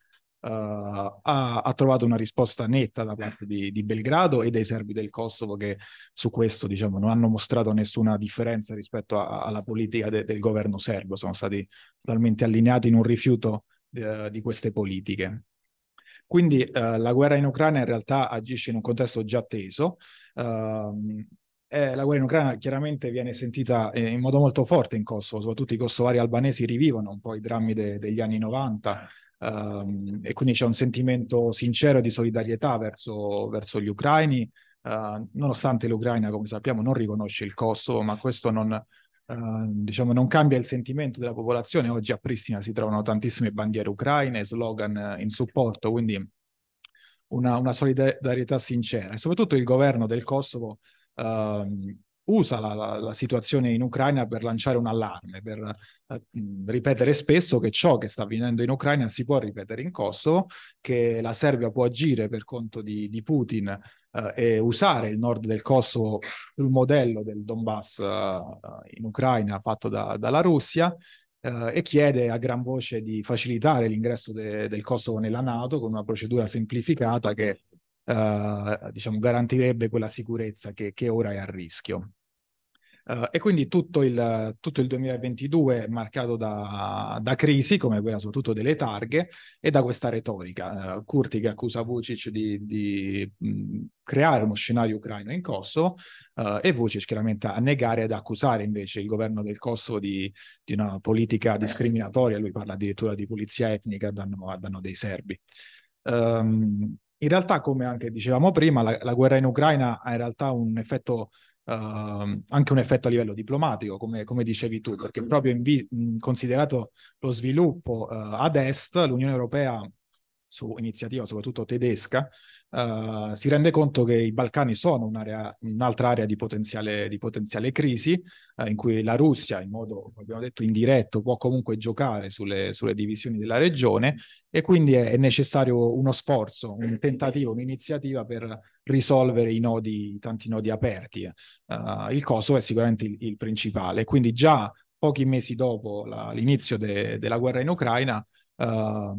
uh, ha, ha, trovato una risposta netta da parte di, di, Belgrado e dei serbi del Kosovo che su questo diciamo, non hanno mostrato nessuna differenza rispetto a, alla politica de, del governo serbo, sono stati totalmente allineati in un rifiuto uh, di queste politiche. Quindi uh, la guerra in Ucraina in realtà agisce in un contesto già teso. Uh, eh, la guerra in Ucraina chiaramente viene sentita eh, in modo molto forte in Kosovo, soprattutto i kosovari albanesi rivivono un po' i drammi de- degli anni 90 ehm, e quindi c'è un sentimento sincero di solidarietà verso, verso gli ucraini, eh, nonostante l'Ucraina, come sappiamo, non riconosce il Kosovo, ma questo non, ehm, diciamo, non cambia il sentimento della popolazione. Oggi a Pristina si trovano tantissime bandiere ucraine, slogan eh, in supporto, quindi una, una solidarietà sincera e soprattutto il governo del Kosovo uh, usa la, la, la, situazione in Ucraina per lanciare un allarme, per eh, ripetere spesso che ciò che sta avvenendo in Ucraina si può ripetere in Kosovo, che la Serbia può agire per conto di, di Putin eh, e usare il nord del Kosovo il modello del Donbass eh, in Ucraina fatto da, dalla Russia. Eh, e chiede a gran voce di facilitare l'ingresso de, del Kosovo nella Nato con una procedura semplificata che eh, diciamo, garantirebbe quella sicurezza che, che ora è a rischio. Uh, e quindi tutto il, tutto il, 2022 è marcato da, da, crisi, come quella soprattutto delle targhe, e da questa retorica. Uh, eh, Curti che accusa Vucic di, di mh, creare uno scenario ucraino in Kosovo uh, e Vucic chiaramente a negare ed accusare invece il governo del Kosovo di, di una politica discriminatoria. Lui parla addirittura di pulizia etnica a danno, a danno dei serbi. Um, in realtà, come anche dicevamo prima, la, la guerra in Ucraina ha in realtà un effetto, eh, anche un effetto a livello diplomatico, come, come dicevi tu, perché proprio vi- considerato lo sviluppo eh, ad est, l'Unione Europea su iniziativa soprattutto tedesca, uh, si rende conto che i Balcani sono un'area, un'altra area di potenziale, di potenziale crisi, uh, in cui la Russia, in modo, come abbiamo detto, indiretto, può comunque giocare sulle, sulle divisioni della regione e quindi è, è, necessario uno sforzo, un tentativo, un'iniziativa per risolvere i nodi, tanti nodi aperti. Uh, il Kosovo è sicuramente il, il principale, quindi già pochi mesi dopo la, l'inizio de, della guerra in Ucraina, Uh,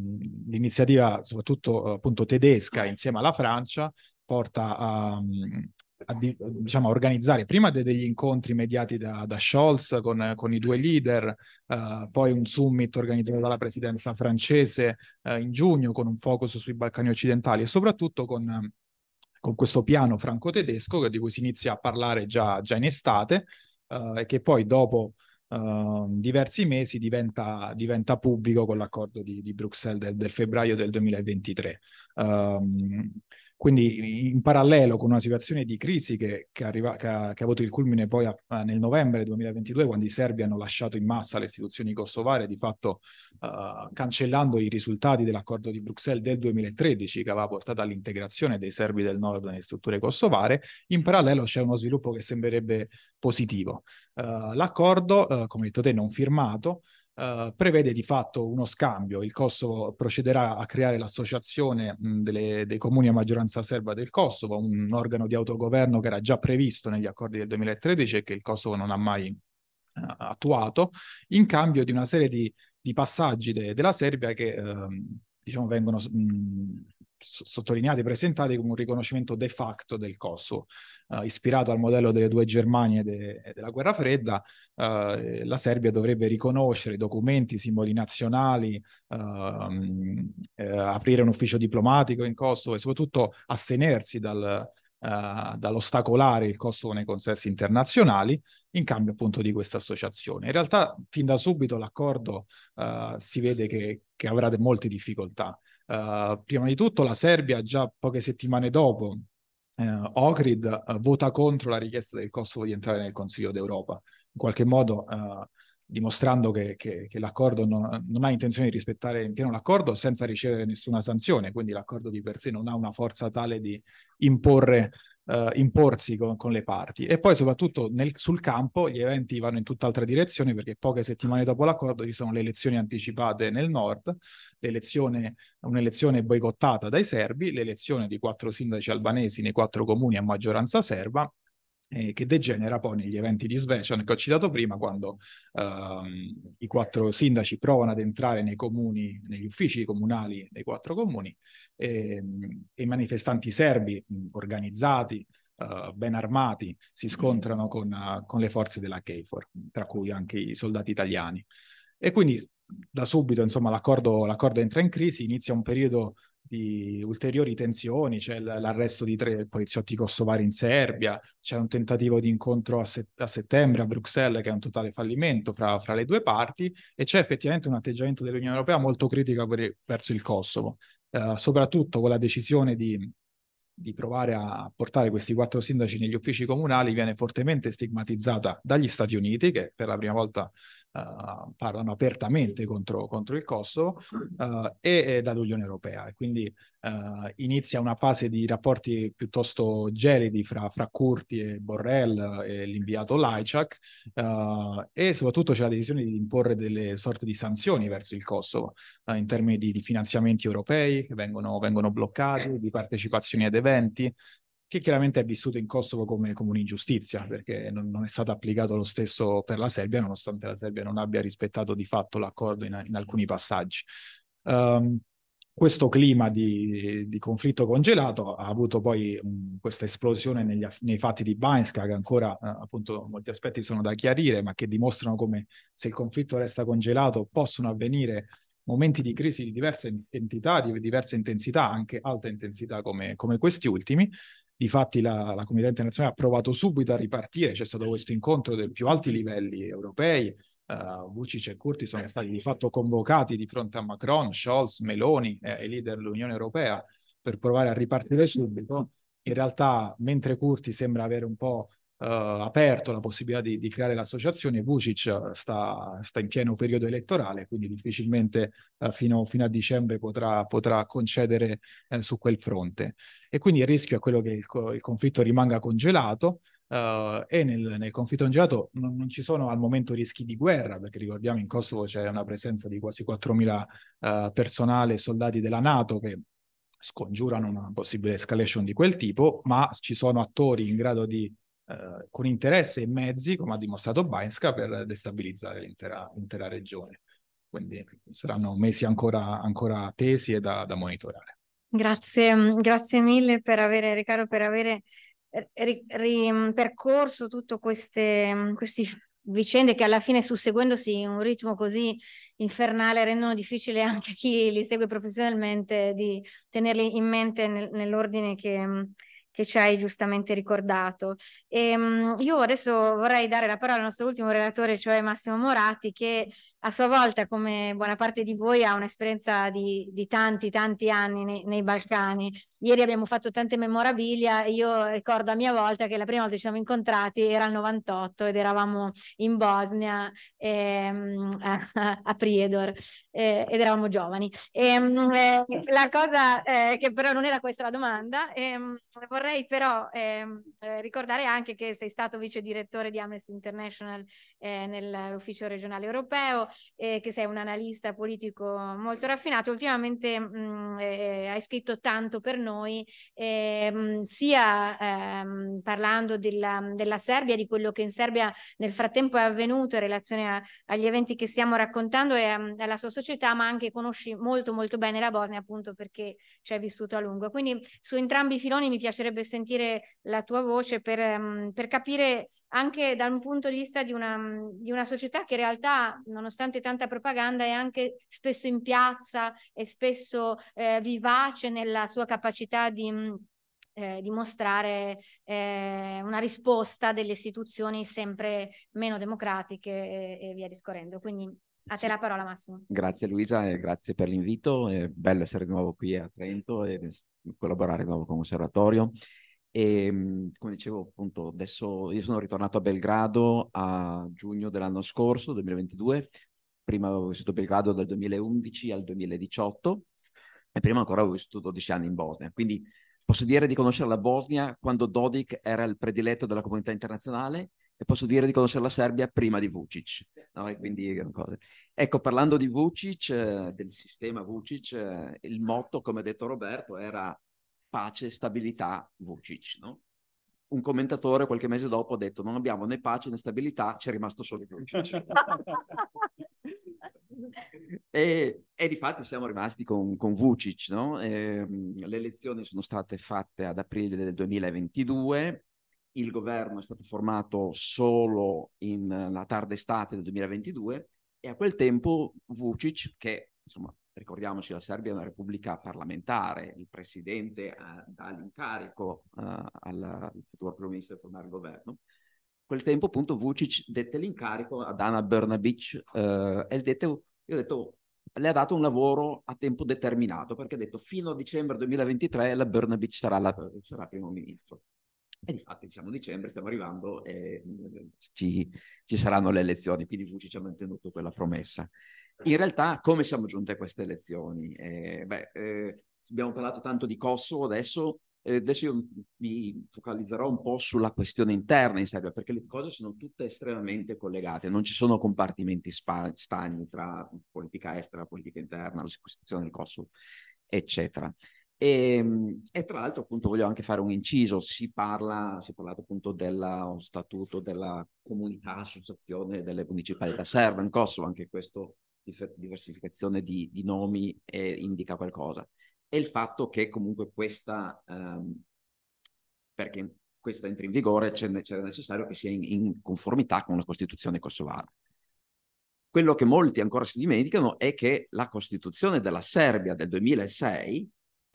l'iniziativa soprattutto appunto tedesca insieme alla Francia porta a, a, diciamo, a organizzare prima de- degli incontri mediati da, da Scholz con, con, i due leader, uh, poi un summit organizzato dalla presidenza francese uh, in giugno con un focus sui Balcani occidentali e soprattutto con, con questo piano franco-tedesco di cui si inizia a parlare già, già in estate eh, e che poi dopo uh, diversi mesi diventa, diventa, pubblico con l'accordo di, di Bruxelles del, del, febbraio del 2023. Um, ehm, quindi in parallelo con una situazione di crisi che, che, arriva, che, ha, che ha, avuto il culmine poi a, a, nel novembre 2022, quando i serbi hanno lasciato in massa le istituzioni kosovare, di fatto uh, cancellando i risultati dell'accordo di Bruxelles del 2013 che aveva portato all'integrazione dei serbi del nord nelle strutture kosovare, in parallelo c'è uno sviluppo che sembrerebbe positivo. Uh, l'accordo, uh, come detto te, non firmato, eh, prevede di fatto uno scambio. Il Kosovo procederà a creare l'associazione mh, delle, dei comuni a maggioranza serba del Kosovo, un organo di autogoverno che era già previsto negli accordi del 2013 e che il Kosovo non ha mai eh, attuato in cambio di una serie di, di passaggi de, della Serbia che eh, diciamo vengono mh, sottolineati, presentati come un riconoscimento de facto del Kosovo, uh, eh, ispirato al modello delle due Germanie de- della guerra fredda, uh, la Serbia dovrebbe riconoscere documenti, simboli nazionali, um, eh, aprire un ufficio diplomatico in Kosovo e soprattutto astenersi dal, Uh, dall'ostacolare il Kosovo nei consessi internazionali in cambio appunto di questa associazione. In realtà fin da subito l'accordo uh, si vede che, che avrà de- molte difficoltà. Uh, prima di tutto la Serbia già poche settimane dopo eh, Ohrid eh, vota contro la richiesta del Kosovo di entrare nel Consiglio d'Europa. In qualche modo eh, dimostrando che, che, che l'accordo non, non, ha intenzione di rispettare in pieno l'accordo senza ricevere nessuna sanzione, quindi l'accordo di per sé non ha una forza tale di imporre, eh, imporsi con, con, le parti. E poi soprattutto nel, sul campo gli eventi vanno in tutt'altra direzione perché poche settimane dopo l'accordo ci sono le elezioni anticipate nel nord, un'elezione boicottata dai serbi, l'elezione di quattro sindaci albanesi nei quattro comuni a maggioranza serba eh, che degenera poi negli eventi di Svecian che ho citato prima, quando ehm, i quattro sindaci provano ad entrare nei comuni, negli uffici comunali dei quattro comuni, e, ehm, e i manifestanti serbi mm, organizzati, eh, ben armati, si mm. scontrano con, con le forze della KFOR, tra cui anche i soldati italiani. E quindi da subito, insomma, l'accordo, l'accordo entra in crisi, inizia un periodo di ulteriori tensioni, c'è l'arresto di tre poliziotti kosovari in Serbia, c'è un tentativo di incontro a, se- a settembre a Bruxelles che è un totale fallimento fra-, fra, le due parti e c'è effettivamente un atteggiamento dell'Unione Europea molto critico per- verso il Kosovo, eh, soprattutto con la decisione di, di provare a portare questi quattro sindaci negli uffici comunali viene fortemente stigmatizzata dagli Stati Uniti, che per la prima volta uh, parlano apertamente contro, contro il Kosovo, uh, mm. eh, e, e dall'Unione Europea. E quindi uh, inizia una fase di rapporti piuttosto gelidi fra, fra Curti e Borrell e l'inviato Lajczak, e soprattutto c'è la decisione di imporre delle sorte di sanzioni verso il Kosovo in termini di, di, finanziamenti europei che vengono, vengono bloccati, di partecipazioni ad eventi, che chiaramente è vissuto in Kosovo come, come un'ingiustizia, perché non, non, è stato applicato lo stesso per la Serbia, nonostante la Serbia non abbia rispettato di fatto l'accordo in, in alcuni passaggi. Um, questo clima di, di, conflitto congelato ha avuto poi um, questa esplosione negli, nei fatti di Banska, che ancora uh, appunto molti aspetti sono da chiarire, ma che dimostrano come se il conflitto resta congelato possono avvenire momenti di crisi di diverse entità, di diverse intensità, anche alta intensità come, come questi ultimi, Difatti la, la comunità internazionale ha provato subito a ripartire, c'è stato questo incontro dei più alti livelli europei, uh, Vucic e Curti sono stati di fatto convocati di fronte a Macron, Scholz, Meloni e eh, i leader dell'Unione Europea per provare a ripartire subito. In realtà, mentre Curti sembra avere un po' Eh, aperto la possibilità di, di creare l'associazione. Vucic eh, sta, sta, in pieno periodo elettorale, quindi difficilmente eh, fino, fino, a dicembre potrà, potrà concedere su quel fronte. E quindi il rischio è quello che il, il conflitto rimanga congelato. Uh, e nel, nel, conflitto congelato non, non, ci sono al momento rischi di guerra, perché ricordiamo in Kosovo c'è una presenza di quasi 4.000 uh, personale, soldati della Nato che scongiurano una possibile escalation di quel tipo, ma ci sono attori in grado di eh, con interesse e mezzi, come ha dimostrato Bainska, per destabilizzare l'intera, l'intera regione. Quindi saranno mesi ancora, ancora tesi e da, da monitorare. Grazie, grazie mille per avere, Riccardo, per avere ripercorso tutte queste vicende che alla fine susseguendosi in un ritmo così infernale rendono difficile anche chi li segue professionalmente di tenerli in mente nel, nell'ordine che, che ci hai giustamente ricordato. E, ehm, io adesso vorrei dare la parola al nostro ultimo relatore, cioè Massimo Morati, che a sua volta, come buona parte di voi, ha un'esperienza di, di tanti, tanti anni nei, nei, Balcani. Ieri abbiamo fatto tante memorabilia io ricordo a mia volta che la prima volta che ci siamo incontrati era il 98 ed eravamo in Bosnia ehm, a, a, Priedor eh, ed eravamo giovani. E, ehm, eh, la cosa eh, che però non era questa la domanda, ehm, vorrei però ehm, eh, ricordare anche che sei stato vice direttore di Amnesty International eh, nell'ufficio regionale europeo, eh, che sei un analista politico molto raffinato. Ultimamente mh, mm, eh, eh, hai scritto tanto per noi, mh, ehm, sia ehm, parlando della, della, Serbia, di quello che in Serbia nel frattempo è avvenuto in relazione a, agli eventi che stiamo raccontando e a, ehm, alla sua società, ma anche conosci molto molto bene la Bosnia appunto perché ci hai vissuto a lungo. Quindi su entrambi i filoni mi piacerebbe piacerebbe sentire la tua voce per, ehm, per capire anche dal punto di vista di una, mhmm, di una, società che in realtà, nonostante tanta propaganda, è anche spesso in piazza e spesso eh, vivace nella sua capacità di, mhmm, eh, di mostrare eh, una risposta delle istituzioni sempre meno democratiche e, e via discorrendo. Quindi a te la parola Massimo. Grazie Luisa e grazie per l'invito, è bello essere di nuovo qui a Trento e collaborare con il conservatorio. E ehm, come dicevo, appunto, adesso io sono ritornato a Belgrado a giugno dell'anno scorso, 2022. Prima avevo vissuto a Belgrado dal 2011 al 2018 e prima ancora avevo vissuto 12 anni in Bosnia. Quindi posso dire di conoscere la Bosnia quando Dodik era il prediletto della comunità internazionale e posso dire di conoscere la Serbia prima di Vucic. No? Quindi, ecco, parlando di Vucic, eh, del sistema Vucic, eh, il motto, come ha detto Roberto, era pace, stabilità, Vucic. No? Un commentatore qualche mese dopo ha detto non abbiamo né pace né stabilità, c'è rimasto solo Vucic. e, e di fatto siamo rimasti con, con Vucic. No? E, ehm, le elezioni sono state fatte ad aprile del 2022 il governo è stato formato solo in eh, la tarda estate del 2022 e a quel tempo Vucic, che insomma ricordiamoci la Serbia è una repubblica parlamentare, il presidente ha, eh, dà l'incarico uh, al futuro primo ministro di formare il governo, a quel tempo appunto Vucic dette l'incarico ad Anna Bernabic eh, e dette, io ho detto, le ha dato un lavoro a tempo determinato perché ha detto fino a dicembre 2023 la Bernabic sarà, la, sarà primo ministro. E infatti siamo a dicembre, stiamo arrivando e ci, ci saranno le elezioni, quindi ci ha mantenuto quella promessa. In realtà come siamo giunti a queste elezioni? Eh, beh, eh, abbiamo parlato tanto di Kosovo adesso, eh, adesso io mi focalizzerò un po' sulla questione interna in Serbia, perché le cose sono tutte estremamente collegate, non ci sono compartimenti spa- stagni tra politica estera, politica interna, la situazione del Kosovo, eccetera. E, ehm, e, tra l'altro appunto voglio anche fare un inciso, si parla, si è parlato appunto dello statuto della comunità, associazione delle municipalità serve in Kosovo, anche questa diversificazione di, di nomi eh, indica qualcosa. E il fatto che comunque questa, ehm, perché questa entri in vigore, c'era necessario che sia in, in conformità con la Costituzione kosovara. Quello che molti ancora si dimenticano è che la Costituzione della Serbia del 2006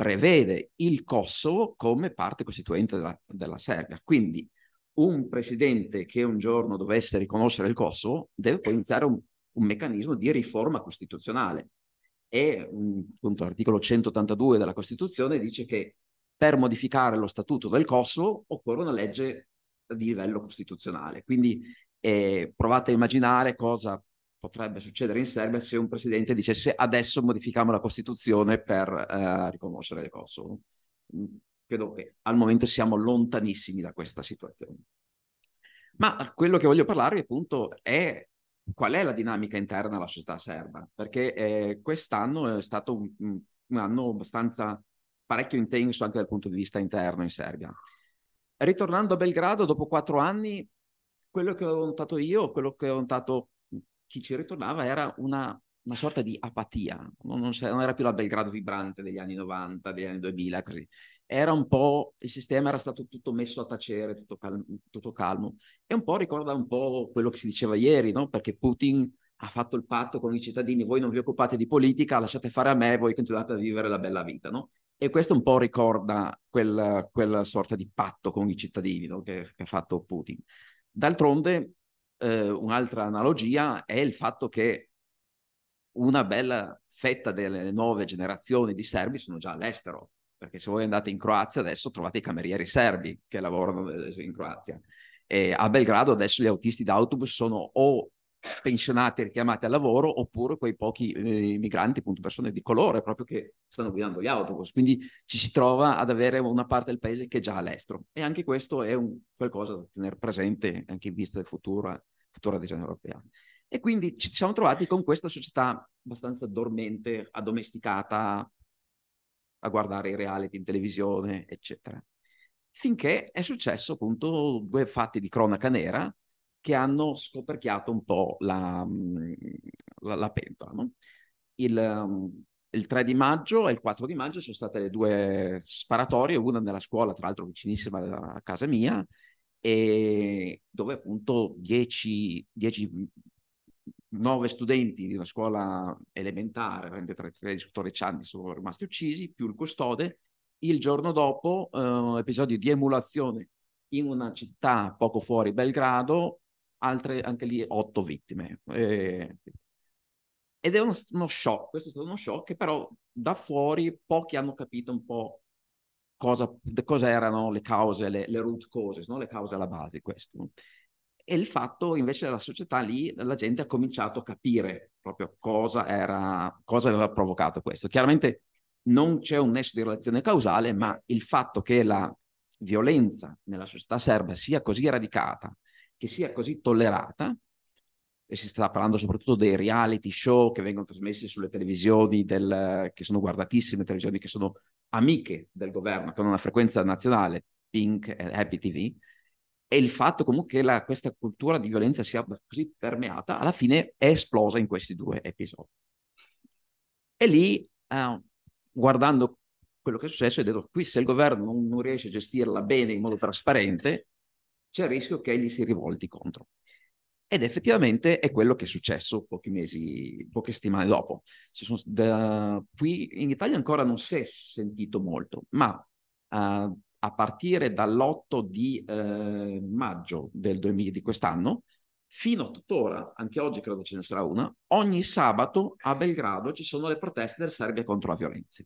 prevede il Kosovo come parte costituente della, della Serbia. Quindi un presidente che un giorno dovesse riconoscere il Kosovo deve poi iniziare un, un meccanismo di riforma costituzionale. E appunto, l'articolo 182 della Costituzione dice che per modificare lo statuto del Kosovo occorre una legge di livello costituzionale. Quindi eh, provate a immaginare cosa potrebbe succedere in Serbia se un presidente dicesse adesso modifichiamo la Costituzione per eh, riconoscere il Kosovo. Mm, credo che al momento siamo lontanissimi da questa situazione. Ma quello che voglio parlarvi appunto è qual è la dinamica interna alla società serba, perché eh, quest'anno è stato un, un anno abbastanza parecchio intenso anche dal punto di vista interno in Serbia. Ritornando a Belgrado dopo quattro anni, quello che ho notato io, quello che ho notato chi ci ritornava era una, una sorta di apatia, non, non era più la Belgrado vibrante degli anni 90, degli anni 2000, così. Era un po', il sistema era stato tutto messo a tacere, tutto, calmo, tutto calmo. E un po' ricorda un po' quello che si diceva ieri, no? Perché Putin ha fatto il patto con i cittadini, voi non vi occupate di politica, lasciate fare a me, voi continuate a vivere la bella vita, no? E questo un po' ricorda quel, quella sorta di patto con i cittadini no? che, che ha fatto Putin. D'altronde eh, un'altra analogia è il fatto che una bella fetta delle nuove generazioni di serbi sono già all'estero, perché se voi andate in Croazia adesso trovate i camerieri serbi che lavorano eh, in Croazia. E a Belgrado adesso gli autisti d'autobus sono o pensionati e richiamati al lavoro oppure quei pochi eh, migranti, appunto persone di colore proprio che stanno guidando gli autobus. Quindi ci si trova ad avere una parte del paese che è già all'estero e anche questo è un, qualcosa da tenere presente anche in vista del futuro eh tuttora decisione europea. E quindi ci siamo trovati con questa società abbastanza dormente, addomesticata, a guardare i reality in televisione, eccetera. Finché è successo appunto due fatti di cronaca nera che hanno scoperchiato un po' la, la, la pentola. No? Il, il 3 di maggio e il 4 di maggio sono state le due sparatorie, una nella scuola, tra l'altro vicinissima a casa mia, e dove appunto 10, 10 9 studenti di una scuola elementare, veramente tra i tre scorrecci anni, sono rimasti uccisi, più il custode. Il giorno dopo, eh, episodio di emulazione in una città poco fuori Belgrado, altre, anche lì 8 vittime. Eh, ed è uno, uno, shock, questo è stato uno shock che però da fuori pochi hanno capito un po' cosa, cosa erano le cause, le, le root causes, no? le cause alla base di questo. E il fatto invece della società lì, la gente ha cominciato a capire proprio cosa, era, cosa aveva provocato questo. Chiaramente non c'è un nesso di relazione causale, ma il fatto che la violenza nella società serba sia così radicata, che sia così tollerata, e si sta parlando soprattutto dei reality show che vengono trasmessi sulle televisioni, del, che sono guardatissime, televisioni che sono amiche del governo, che hanno una frequenza nazionale, Pink e Happy TV, e il fatto comunque che la, questa cultura di violenza sia così permeata, alla fine è esplosa in questi due episodi. E lì, eh, guardando quello che è successo, ho detto, qui se il governo non, non riesce a gestirla bene in modo trasparente, c'è il rischio che egli si rivolti contro. Ed effettivamente è quello che è successo pochi mesi, poche settimane dopo. Sono, da, qui in Italia ancora non si è sentito molto, ma uh, a partire dall'8 di eh, maggio 2000, di quest'anno fino a tuttora, anche oggi credo ce ne sarà una, ogni sabato a Belgrado ci sono le proteste del Serbia contro la violenza.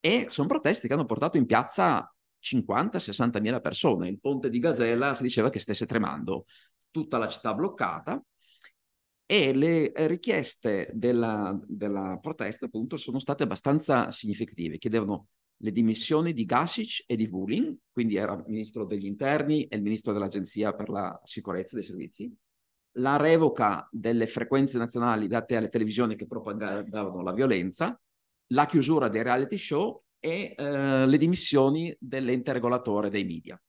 E sono proteste che hanno portato in piazza 50-60 mila persone. Il ponte di Gazella si diceva che stesse tremando tutta la città bloccata e le eh, richieste della, della protesta appunto sono state abbastanza significative, chiedevano le dimissioni di Gasic e di Vulin, quindi era ministro degli interni e il ministro dell'Agenzia per la sicurezza dei servizi, la revoca delle frequenze nazionali date alle televisioni che propagandavano la violenza, la chiusura dei reality show e eh, le dimissioni dell'ente regolatore dei media.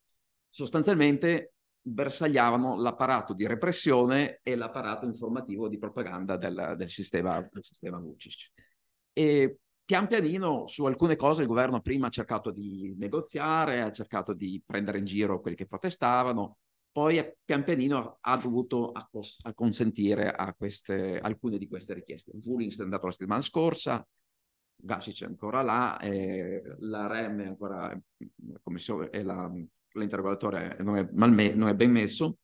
Sostanzialmente bersagliavano l'apparato di repressione e l'apparato informativo di propaganda del, del sistema, del sistema Vucic. E pian pianino su alcune cose il governo prima ha cercato di negoziare, ha cercato di prendere in giro quelli che protestavano, poi pian pianino ha dovuto accos- consentire a queste, alcune di queste richieste. Vullings è andato la settimana scorsa, Gasic è ancora là, eh, la REM è ancora, è la, l'interrogatore non è, malme- non è ben messo,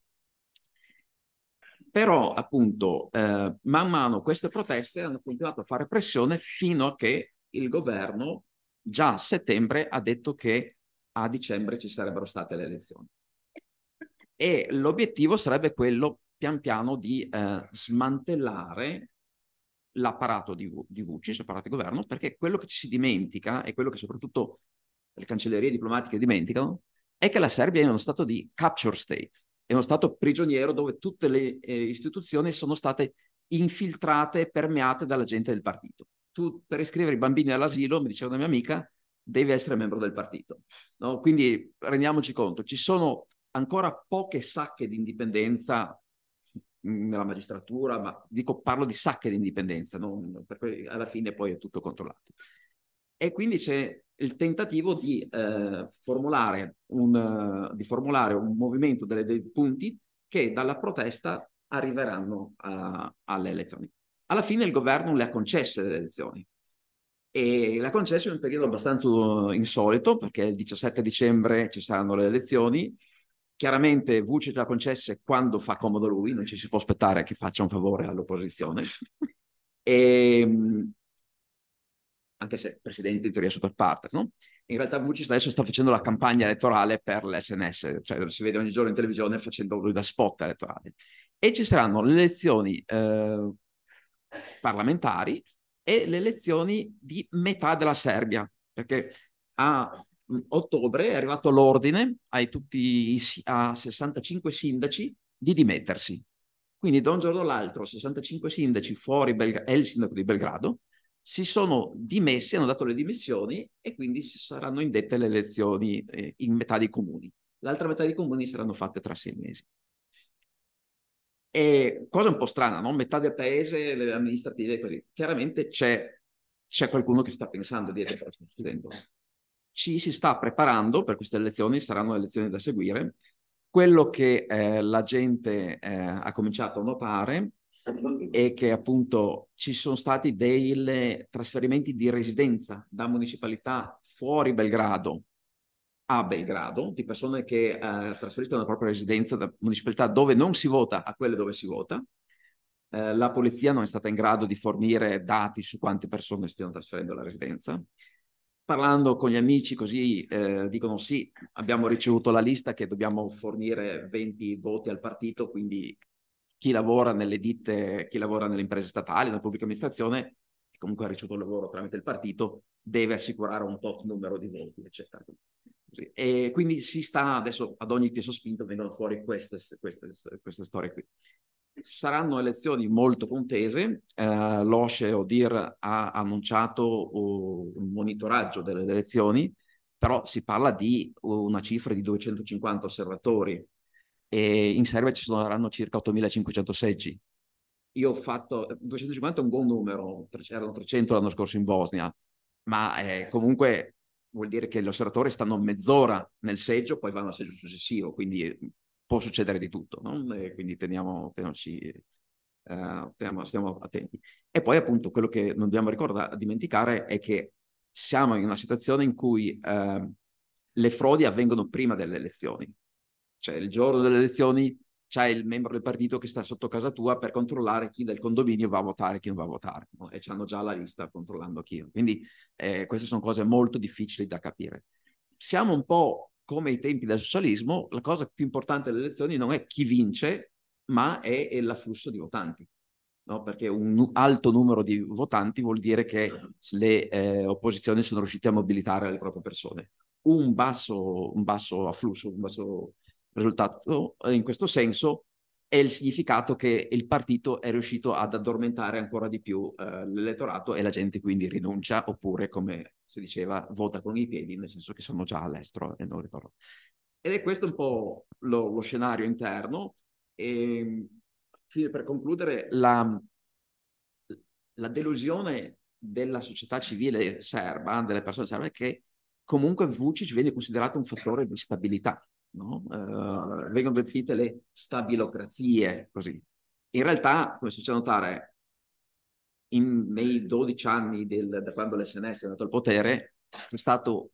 però appunto eh, man mano queste proteste hanno continuato a fare pressione fino a che il governo già a settembre ha detto che a dicembre ci sarebbero state le elezioni e l'obiettivo sarebbe quello pian piano di eh, smantellare l'apparato di, di Vucic, l'apparato di governo, perché quello che ci si dimentica e quello che soprattutto le cancellerie diplomatiche dimenticano è che la Serbia è uno stato di capture state, è uno stato prigioniero dove tutte le eh, istituzioni sono state infiltrate e permeate dalla gente del partito. Tu per iscrivere i bambini all'asilo, mi diceva una mia amica, devi essere membro del partito. No? Quindi rendiamoci conto, ci sono ancora poche sacche di indipendenza mm, nella magistratura, ma dico, parlo di sacche di indipendenza, no? perché alla fine poi è tutto controllato. E quindi c'è il tentativo di, eh, formulare, un, eh, di formulare un movimento delle, dei punti che dalla protesta arriveranno a, alle elezioni. Alla fine il governo le ha concesse le elezioni e le ha concesse in un periodo abbastanza eh, insolito perché il 17 dicembre ci saranno le elezioni. Chiaramente Vucic le ha concesse quando fa comodo lui, non ci si può aspettare che faccia un favore all'opposizione. E, ehm, anche se presidente in teoria super partes, no? In realtà Vucic adesso sta facendo la campagna elettorale per l'SNS, cioè si vede ogni giorno in televisione facendo lui da spot elettorale. E ci saranno le elezioni eh, parlamentari e le elezioni di metà della Serbia, perché a mm, ottobre è arrivato l'ordine ai tutti, a 65 sindaci di dimettersi. Quindi da un giorno all'altro 65 sindaci fuori Belgrado, è il sindaco di Belgrado, si sono dimessi, hanno dato le dimissioni e quindi si saranno indette le elezioni eh, in metà dei comuni. L'altra metà dei comuni saranno fatte tra sei mesi. E cosa un po' strana, no? metà del paese, le amministrative, quelli. chiaramente c'è, c'è, qualcuno che sta pensando di cosa sta succedendo. Ci si sta preparando per queste elezioni, saranno le elezioni da seguire. Quello che eh, la gente eh, ha cominciato a notare e che appunto ci sono stati dei trasferimenti di residenza da municipalità fuori Belgrado a Belgrado, di persone che eh, trasferiscono la propria residenza da municipalità dove non si vota a quelle dove si vota. Eh, la polizia non è stata in grado di fornire dati su quante persone stiano trasferendo la residenza. Parlando con gli amici così eh, dicono sì, abbiamo ricevuto la lista che dobbiamo fornire 20 voti al partito, quindi chi lavora nelle ditte, chi lavora nelle imprese statali, nella pubblica amministrazione, che comunque ha ricevuto il lavoro tramite il partito, deve assicurare un tot numero di voti, eccetera. E quindi si sta adesso ad ogni piezo spinto vengono fuori queste, queste, queste storie qui. Saranno elezioni molto contese, eh, l'OSCE Odir ha annunciato uh, un monitoraggio delle elezioni, però si parla di uh, una cifra di 250 osservatori e in Serbia ci saranno circa 8.500 seggi. Io ho fatto 250 è un buon numero, erano 300 l'anno scorso in Bosnia, ma eh, comunque vuol dire che gli osservatori stanno mezz'ora nel seggio, poi vanno al seggio successivo, quindi eh, può succedere di tutto, no? quindi teniamo, teniamoci, eh, teniamo, stiamo attenti. E poi appunto quello che non dobbiamo ricordare, dimenticare è che siamo in una situazione in cui eh, le frodi avvengono prima delle elezioni, cioè il giorno delle elezioni c'è il membro del partito che sta sotto casa tua per controllare chi del condominio va a votare e chi non va a votare. E hanno già la lista controllando chi. Quindi eh, queste sono cose molto difficili da capire. Siamo un po' come i tempi del socialismo, la cosa più importante delle elezioni non è chi vince, ma è, è l'afflusso di votanti. No? Perché un alto numero di votanti vuol dire che le eh, opposizioni sono riuscite a mobilitare le proprie persone. Un basso, un basso afflusso, un basso risultato in questo senso è il significato che il partito è riuscito ad addormentare ancora di più eh, l'elettorato e la gente quindi rinuncia oppure, come si diceva, vota con i piedi, nel senso che sono già all'estero e non ritorno. Ed è questo un po' lo, lo scenario interno. Ehm, e, per concludere, la, la delusione della società civile serba, delle persone serbe, è che comunque Vucic viene considerato un fattore di stabilità no? eh, vengono definite le stabilocrazie, così. In realtà, come si fa notare, in, nei 12 anni del, da quando l'SNS è andato al potere, c'è stato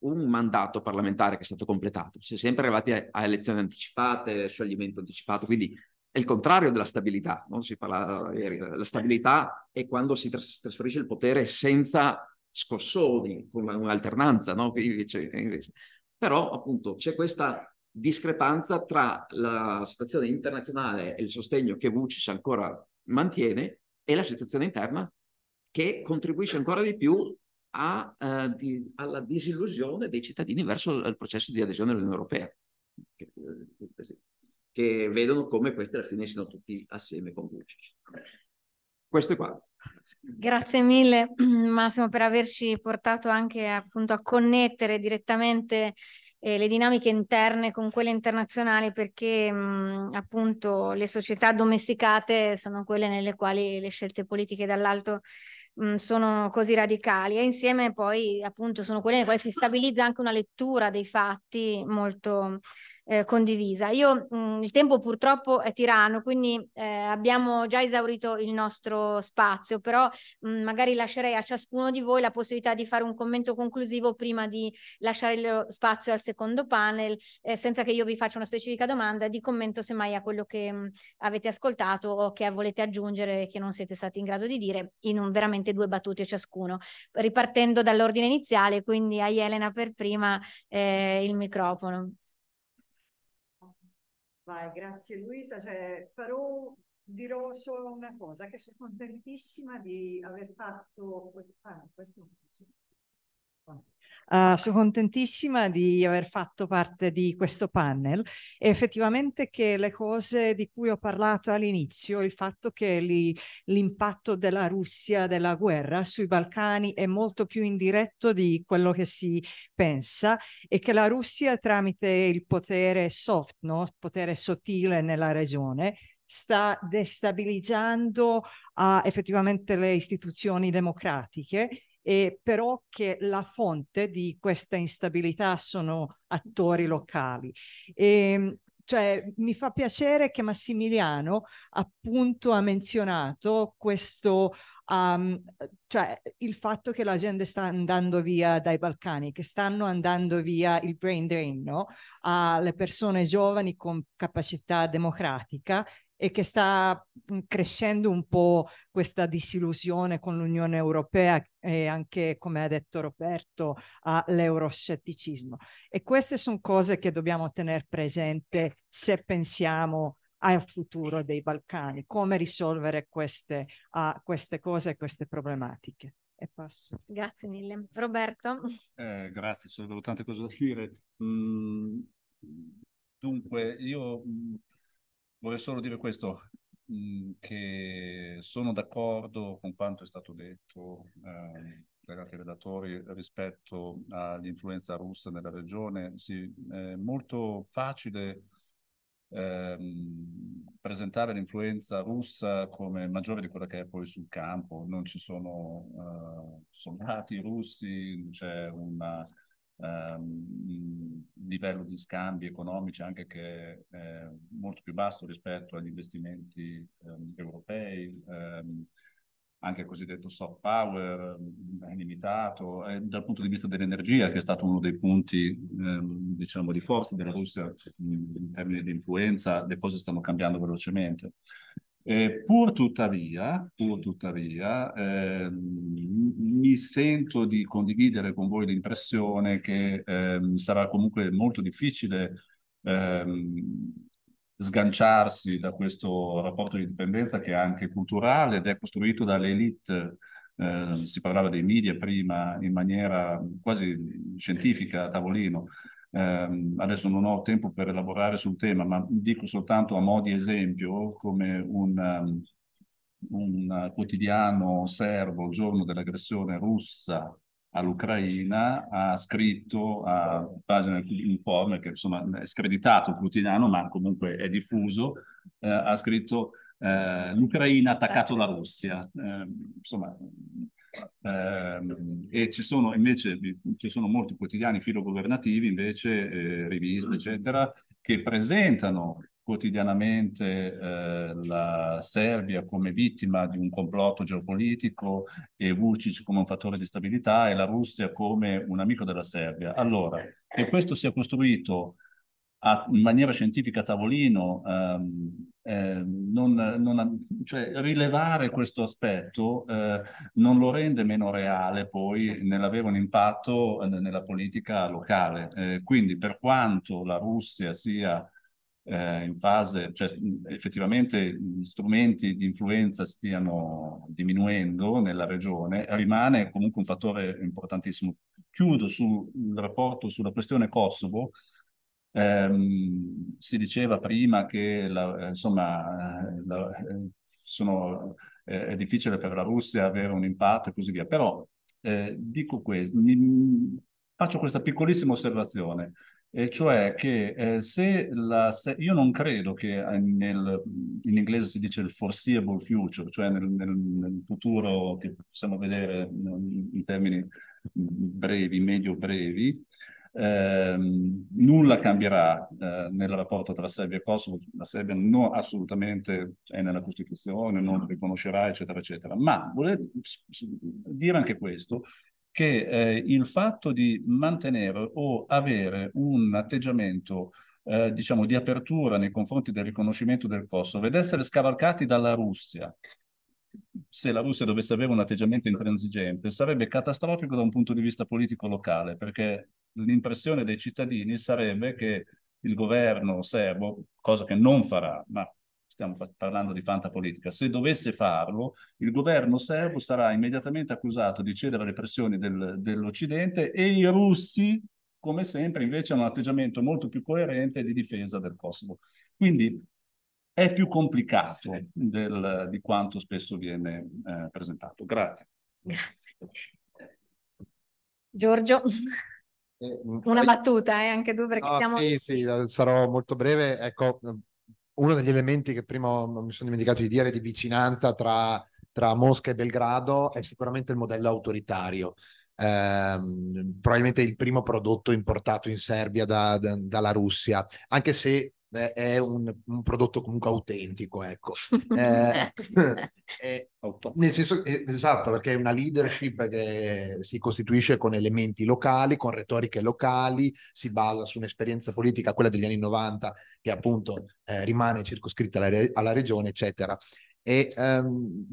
un mandato parlamentare che è stato completato. Si è sempre arrivati a, a elezioni anticipate, scioglimento anticipato, quindi è il contrario della stabilità. No? Parla, eh, la stabilità è quando si tras- trasferisce il potere senza scossoni, con un'alternanza. No? Invece, invece. Però appunto c'è questa discrepanza tra la situazione internazionale e il sostegno che Vucic ancora mantiene e la situazione interna che contribuisce ancora di più a, eh, di, alla disillusione dei cittadini verso il, processo di adesione all'Unione Europea, che, eh, che, vedono come questi alla fine siano tutti assieme con Vucic. Questo è quanto. Grazie mille Massimo per averci portato anche appunto a connettere direttamente eh, le dinamiche interne con quelle internazionali perché mh, mm, appunto le società domesticate sono quelle nelle quali le scelte politiche dall'alto mh, mm, sono così radicali e insieme poi appunto sono quelle nelle quali si stabilizza anche una lettura dei fatti molto eh, condivisa. Io mh, il tempo purtroppo è tiranno, quindi eh, abbiamo già esaurito il nostro spazio, però mh, magari lascerei a ciascuno di voi la possibilità di fare un commento conclusivo prima di lasciare lo spazio al secondo panel, eh, senza che io vi faccia una specifica domanda di commento semmai a quello che mh, avete ascoltato o che volete aggiungere che non siete stati in grado di dire in un, veramente due battute ciascuno, ripartendo dall'ordine iniziale, quindi a Elena per prima eh, il microfono. Vai, grazie Luisa. Cioè, farò, dirò solo una cosa, che sono contentissima di aver fatto... Ah, questo non Uh, sono contentissima di aver fatto parte di questo panel e effettivamente che le cose di cui ho parlato all'inizio, il fatto che l'impatto della Russia, della guerra sui Balcani è molto più indiretto di quello che si pensa e che la Russia tramite il potere soft, no? potere sottile nella regione, sta destabilizzando uh, effettivamente le istituzioni democratiche e però che la fonte di questa instabilità sono attori locali. E, ehm, cioè, mi fa piacere che Massimiliano appunto ha menzionato questo, um, cioè il fatto che la gente sta andando via dai Balcani, che stanno andando via il brain drain, no? Alle persone giovani con capacità democratica e che sta mm, crescendo un po' questa disillusione con l'Unione Europea e anche, come ha detto Roberto, all'euroscetticismo. E queste sono cose che dobbiamo tenere presente se pensiamo al futuro dei Balcani, come risolvere queste, uh, queste cose e queste problematiche. E passo. Grazie mille. Roberto? Eh, grazie, sono tante cose da dire. Mm, dunque, io mm, Volevo solo dire questo, mm, che sono d'accordo con quanto è stato detto eh, dai altri relatori rispetto all'influenza russa nella regione. Sì, è molto facile ehm, presentare l'influenza russa come maggiore di quella che è poi sul campo. Non ci sono eh, soldati russi, c'è una ehm, livello di scambi economici anche che è molto più basso rispetto agli investimenti ehm, europei, ehm, anche il cosiddetto soft power ehm, è limitato, e eh, dal punto di vista dell'energia che è stato uno dei punti ehm, diciamo, di forza della Russia in termini di influenza, le cose stanno cambiando velocemente. Eh, pur tuttavia, pur tuttavia eh, mi sento di condividere con voi l'impressione che eh, sarà comunque molto difficile ehm, sganciarsi da questo rapporto di dipendenza che è anche culturale ed è costruito dall'elite. elite. Ehm, si parlava dei media prima in maniera quasi scientifica a tavolino, ehm, adesso non ho tempo per elaborare sul tema, ma dico soltanto a modo di esempio come un, ehm, un quotidiano serbo, il giorno dell'aggressione russa all'Ucraina, ha scritto a pagina in porno, che insomma è screditato il quotidiano, ma comunque è diffuso, eh, ha scritto eh, l'Ucraina ha attaccato la Russia. Eh, insomma, eh, e ci sono invece ci sono molti quotidiani filogovernativi, invece, eh, riviste, mm. eccetera, che presentano quotidianamente eh, la Serbia come vittima di un complotto geopolitico e Vucic come un fattore di stabilità e la Russia come un amico della Serbia. Allora, che questo sia costruito a, in maniera scientifica a tavolino ehm, eh, non, non, cioè, rilevare questo aspetto eh, non lo rende meno reale poi nell'avere un impatto eh, nella politica locale. Eh, quindi per quanto la Russia sia eh, in fase, cioè effettivamente gli strumenti di influenza stiano diminuendo nella regione, rimane comunque un fattore importantissimo. Chiudo sul rapporto sulla questione Kosovo, Ehm, si diceva prima che la, insomma, eh, la, eh, sono, eh, è difficile per la Russia avere un impatto e così via, però eh, dico questo, mi, faccio questa piccolissima osservazione, e cioè che eh, se, la, se, io non credo che eh, nel, in inglese si dice il foreseeable future, cioè nel, nel, nel futuro che possiamo vedere in, in termini brevi, medio brevi, eh, nulla cambierà eh, nel rapporto tra Serbia e Kosovo, la Serbia non assolutamente è nella Costituzione, non riconoscerà, eccetera, eccetera. Ma volevo dire anche questo, che eh, il fatto di mantenere o avere un atteggiamento eh, diciamo di apertura nei confronti del riconoscimento del Kosovo ed essere scavalcati dalla Russia se la Russia dovesse avere un atteggiamento intransigente sarebbe catastrofico da un punto di vista politico locale perché l'impressione dei cittadini sarebbe che il governo serbo, cosa che non farà, ma stiamo parlando di fantapolitica, se dovesse farlo, il governo serbo sarà immediatamente accusato di cedere alle pressioni del, dell'Occidente e i russi, come sempre, invece hanno un atteggiamento molto più coerente di difesa del Kosovo. Quindi è più complicato del, di quanto spesso viene eh, presentato. Grazie. Grazie. Giorgio. Mm, Una battuta eh, anche tu perché no, ah, siamo... Sì, sì, eh, sarò molto breve. Ecco, mm, uno degli elementi che prima mi sono dimenticato di dire di vicinanza tra, tra Mosca e Belgrado è sicuramente il modello autoritario. Eh, probabilmente il primo prodotto importato in Serbia da, da, dalla Russia, anche se è un, un, prodotto comunque autentico, ecco. Eh, eh, nel senso, esatto, perché è una leadership che si costituisce con elementi locali, con retoriche locali, si basa su un'esperienza politica, quella degli anni 90, che appunto eh, rimane circoscritta alla, re- alla regione, eccetera. E um,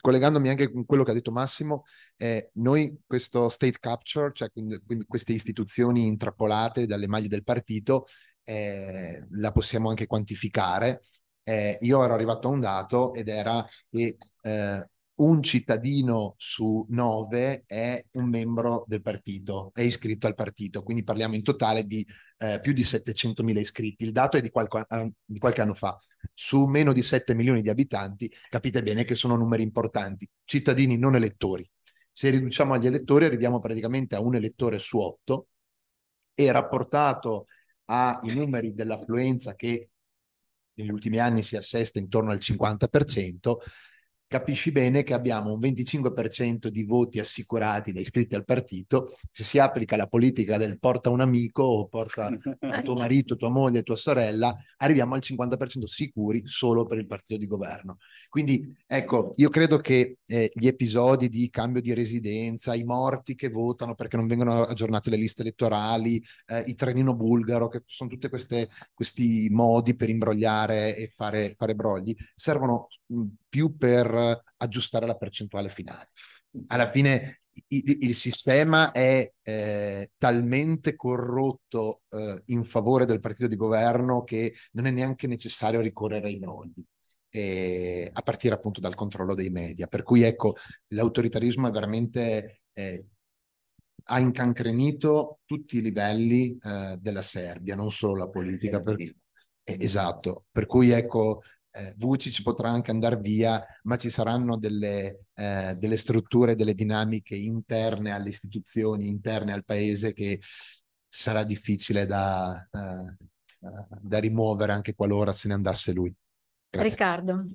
collegandomi anche con quello che ha detto Massimo, eh, noi questo state capture, cioè quindi, quindi queste istituzioni intrappolate dalle maglie del partito, eh, la possiamo anche quantificare. Eh, io ero arrivato a un dato ed era che eh, un cittadino su nove è un membro del partito, è iscritto al partito, quindi parliamo in totale di eh, più di 700.000 iscritti. Il dato è di qualche, di qualche, anno fa. Su meno di 7 milioni di abitanti capite bene che sono numeri importanti, cittadini non elettori. Se riduciamo agli elettori arriviamo praticamente a un elettore su otto e rapportato ha i numeri dell'affluenza che negli ultimi anni si assesta intorno al 50%, capisci bene che abbiamo un 25% di voti assicurati da iscritti al partito, se si applica la politica del porta un amico o porta tuo marito, tua moglie, tua sorella, arriviamo al 50% sicuri solo per il partito di governo. Quindi ecco, io credo che eh, gli episodi di cambio di residenza, i morti che votano perché non vengono aggiornate le liste elettorali, eh, il trenino bulgaro, che sono tutti questi modi per imbrogliare e fare, fare brogli, servono mh, più per aggiustare la percentuale finale. Mm. Alla fine il, il sistema è eh, talmente corrotto eh, in favore del partito di governo che non è neanche necessario ricorrere ai brogli. Eh, a partire appunto dal controllo dei media. Per cui ecco, l'autoritarismo è veramente eh, ha incancrenito tutti i livelli eh, della Serbia, non solo la politica. Per... Eh, esatto, per cui ecco, eh, Vucic potrà anche andare via, ma ci saranno delle, eh, delle strutture, delle dinamiche interne alle istituzioni, interne al paese che sarà difficile da, eh, eh da rimuovere anche qualora se ne andasse lui. Grazie. Riccardo.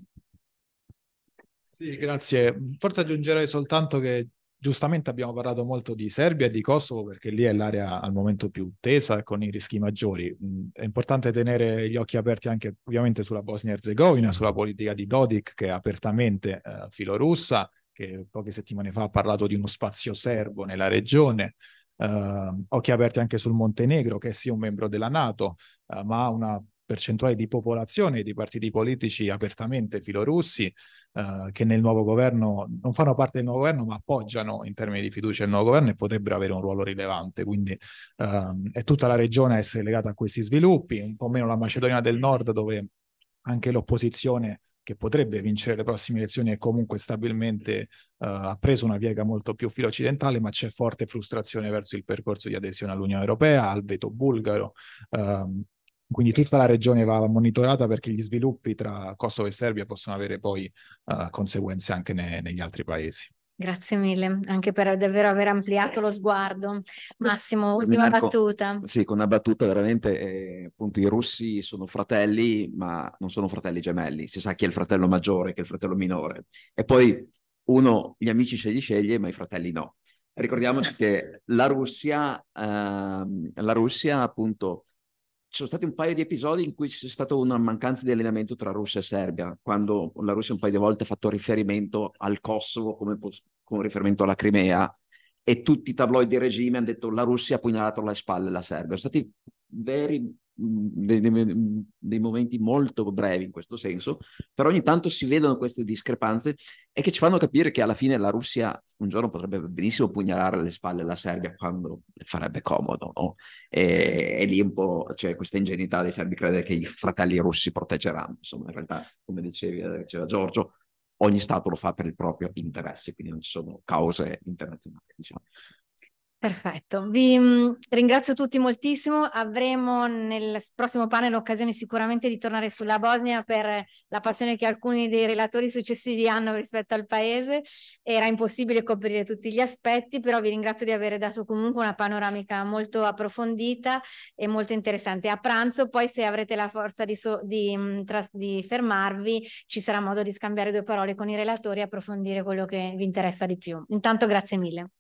Sì, grazie. Forse aggiungerei soltanto che giustamente abbiamo parlato molto di Serbia e di Kosovo perché lì è l'area al momento più tesa e con i rischi maggiori. Mm, è importante tenere gli occhi aperti anche ovviamente sulla Bosnia Herzegovina, sulla politica di Dodik che è apertamente eh, filorussa, che poche settimane fa ha parlato di uno spazio serbo nella regione. Eh, occhi aperti anche sul Montenegro, che è sì un membro della Nato, eh, ma ha una percentuale di popolazione e di partiti politici apertamente filorussi eh, che nel nuovo governo non fanno parte del nuovo governo ma appoggiano in termini di fiducia il nuovo governo e potrebbero avere un ruolo rilevante. Quindi ehm, è tutta la regione a essere legata a questi sviluppi, un po' meno la Macedonia del Nord dove anche l'opposizione che potrebbe vincere le prossime elezioni e comunque stabilmente eh, ha preso una piega molto più filo occidentale, ma c'è forte frustrazione verso il percorso di adesione all'Unione Europea, al veto bulgaro. Ehm, quindi tutta la regione va monitorata perché gli sviluppi tra Kosovo e Serbia possono avere poi uh, conseguenze anche ne- negli altri paesi. Grazie mille, anche per davvero aver ampliato lo sguardo. Massimo, ultima Marco, ecco, battuta. Sì, con una battuta veramente, eh, appunto, i russi sono fratelli, ma non sono fratelli gemelli. Si sa chi è il fratello maggiore, chi è il fratello minore. E poi uno, gli amici se li sceglie, ma i fratelli no. Ricordiamoci che la Russia, eh, la Russia appunto, ci sono stati un paio di episodi in cui c'è stata una mancanza di allenamento tra Russia e Serbia, quando la Russia un paio di volte ha fatto riferimento al Kosovo come pos- riferimento alla Crimea e tutti i tabloidi di regime hanno detto la Russia ha pugnalato alle spalle la Serbia. Sono stati veri dei, dei, dei, momenti molto brevi in questo senso, però ogni tanto si vedono queste discrepanze e che ci fanno capire che alla fine la Russia un giorno potrebbe benissimo pugnalare alle spalle la Serbia quando le farebbe comodo, no? E, e lì un po' c'è questa ingenuità dei serbi credere che i fratelli russi proteggeranno, insomma in realtà come dicevi, eh, diceva Giorgio, ogni Stato lo fa per il proprio interesse, quindi non ci sono cause internazionali. Diciamo. Perfetto, vi mhmm, ringrazio tutti moltissimo. Avremo nel prossimo panel l'occasione sicuramente di tornare sulla Bosnia per la passione che alcuni dei relatori successivi hanno rispetto al paese. Era impossibile coprire tutti gli aspetti, però vi ringrazio di aver dato comunque una panoramica molto approfondita e molto interessante. A pranzo poi se avrete la forza di, so di, mhmm, di fermarvi ci sarà modo di scambiare due parole con i relatori e approfondire quello che vi interessa di più. Intanto grazie mille.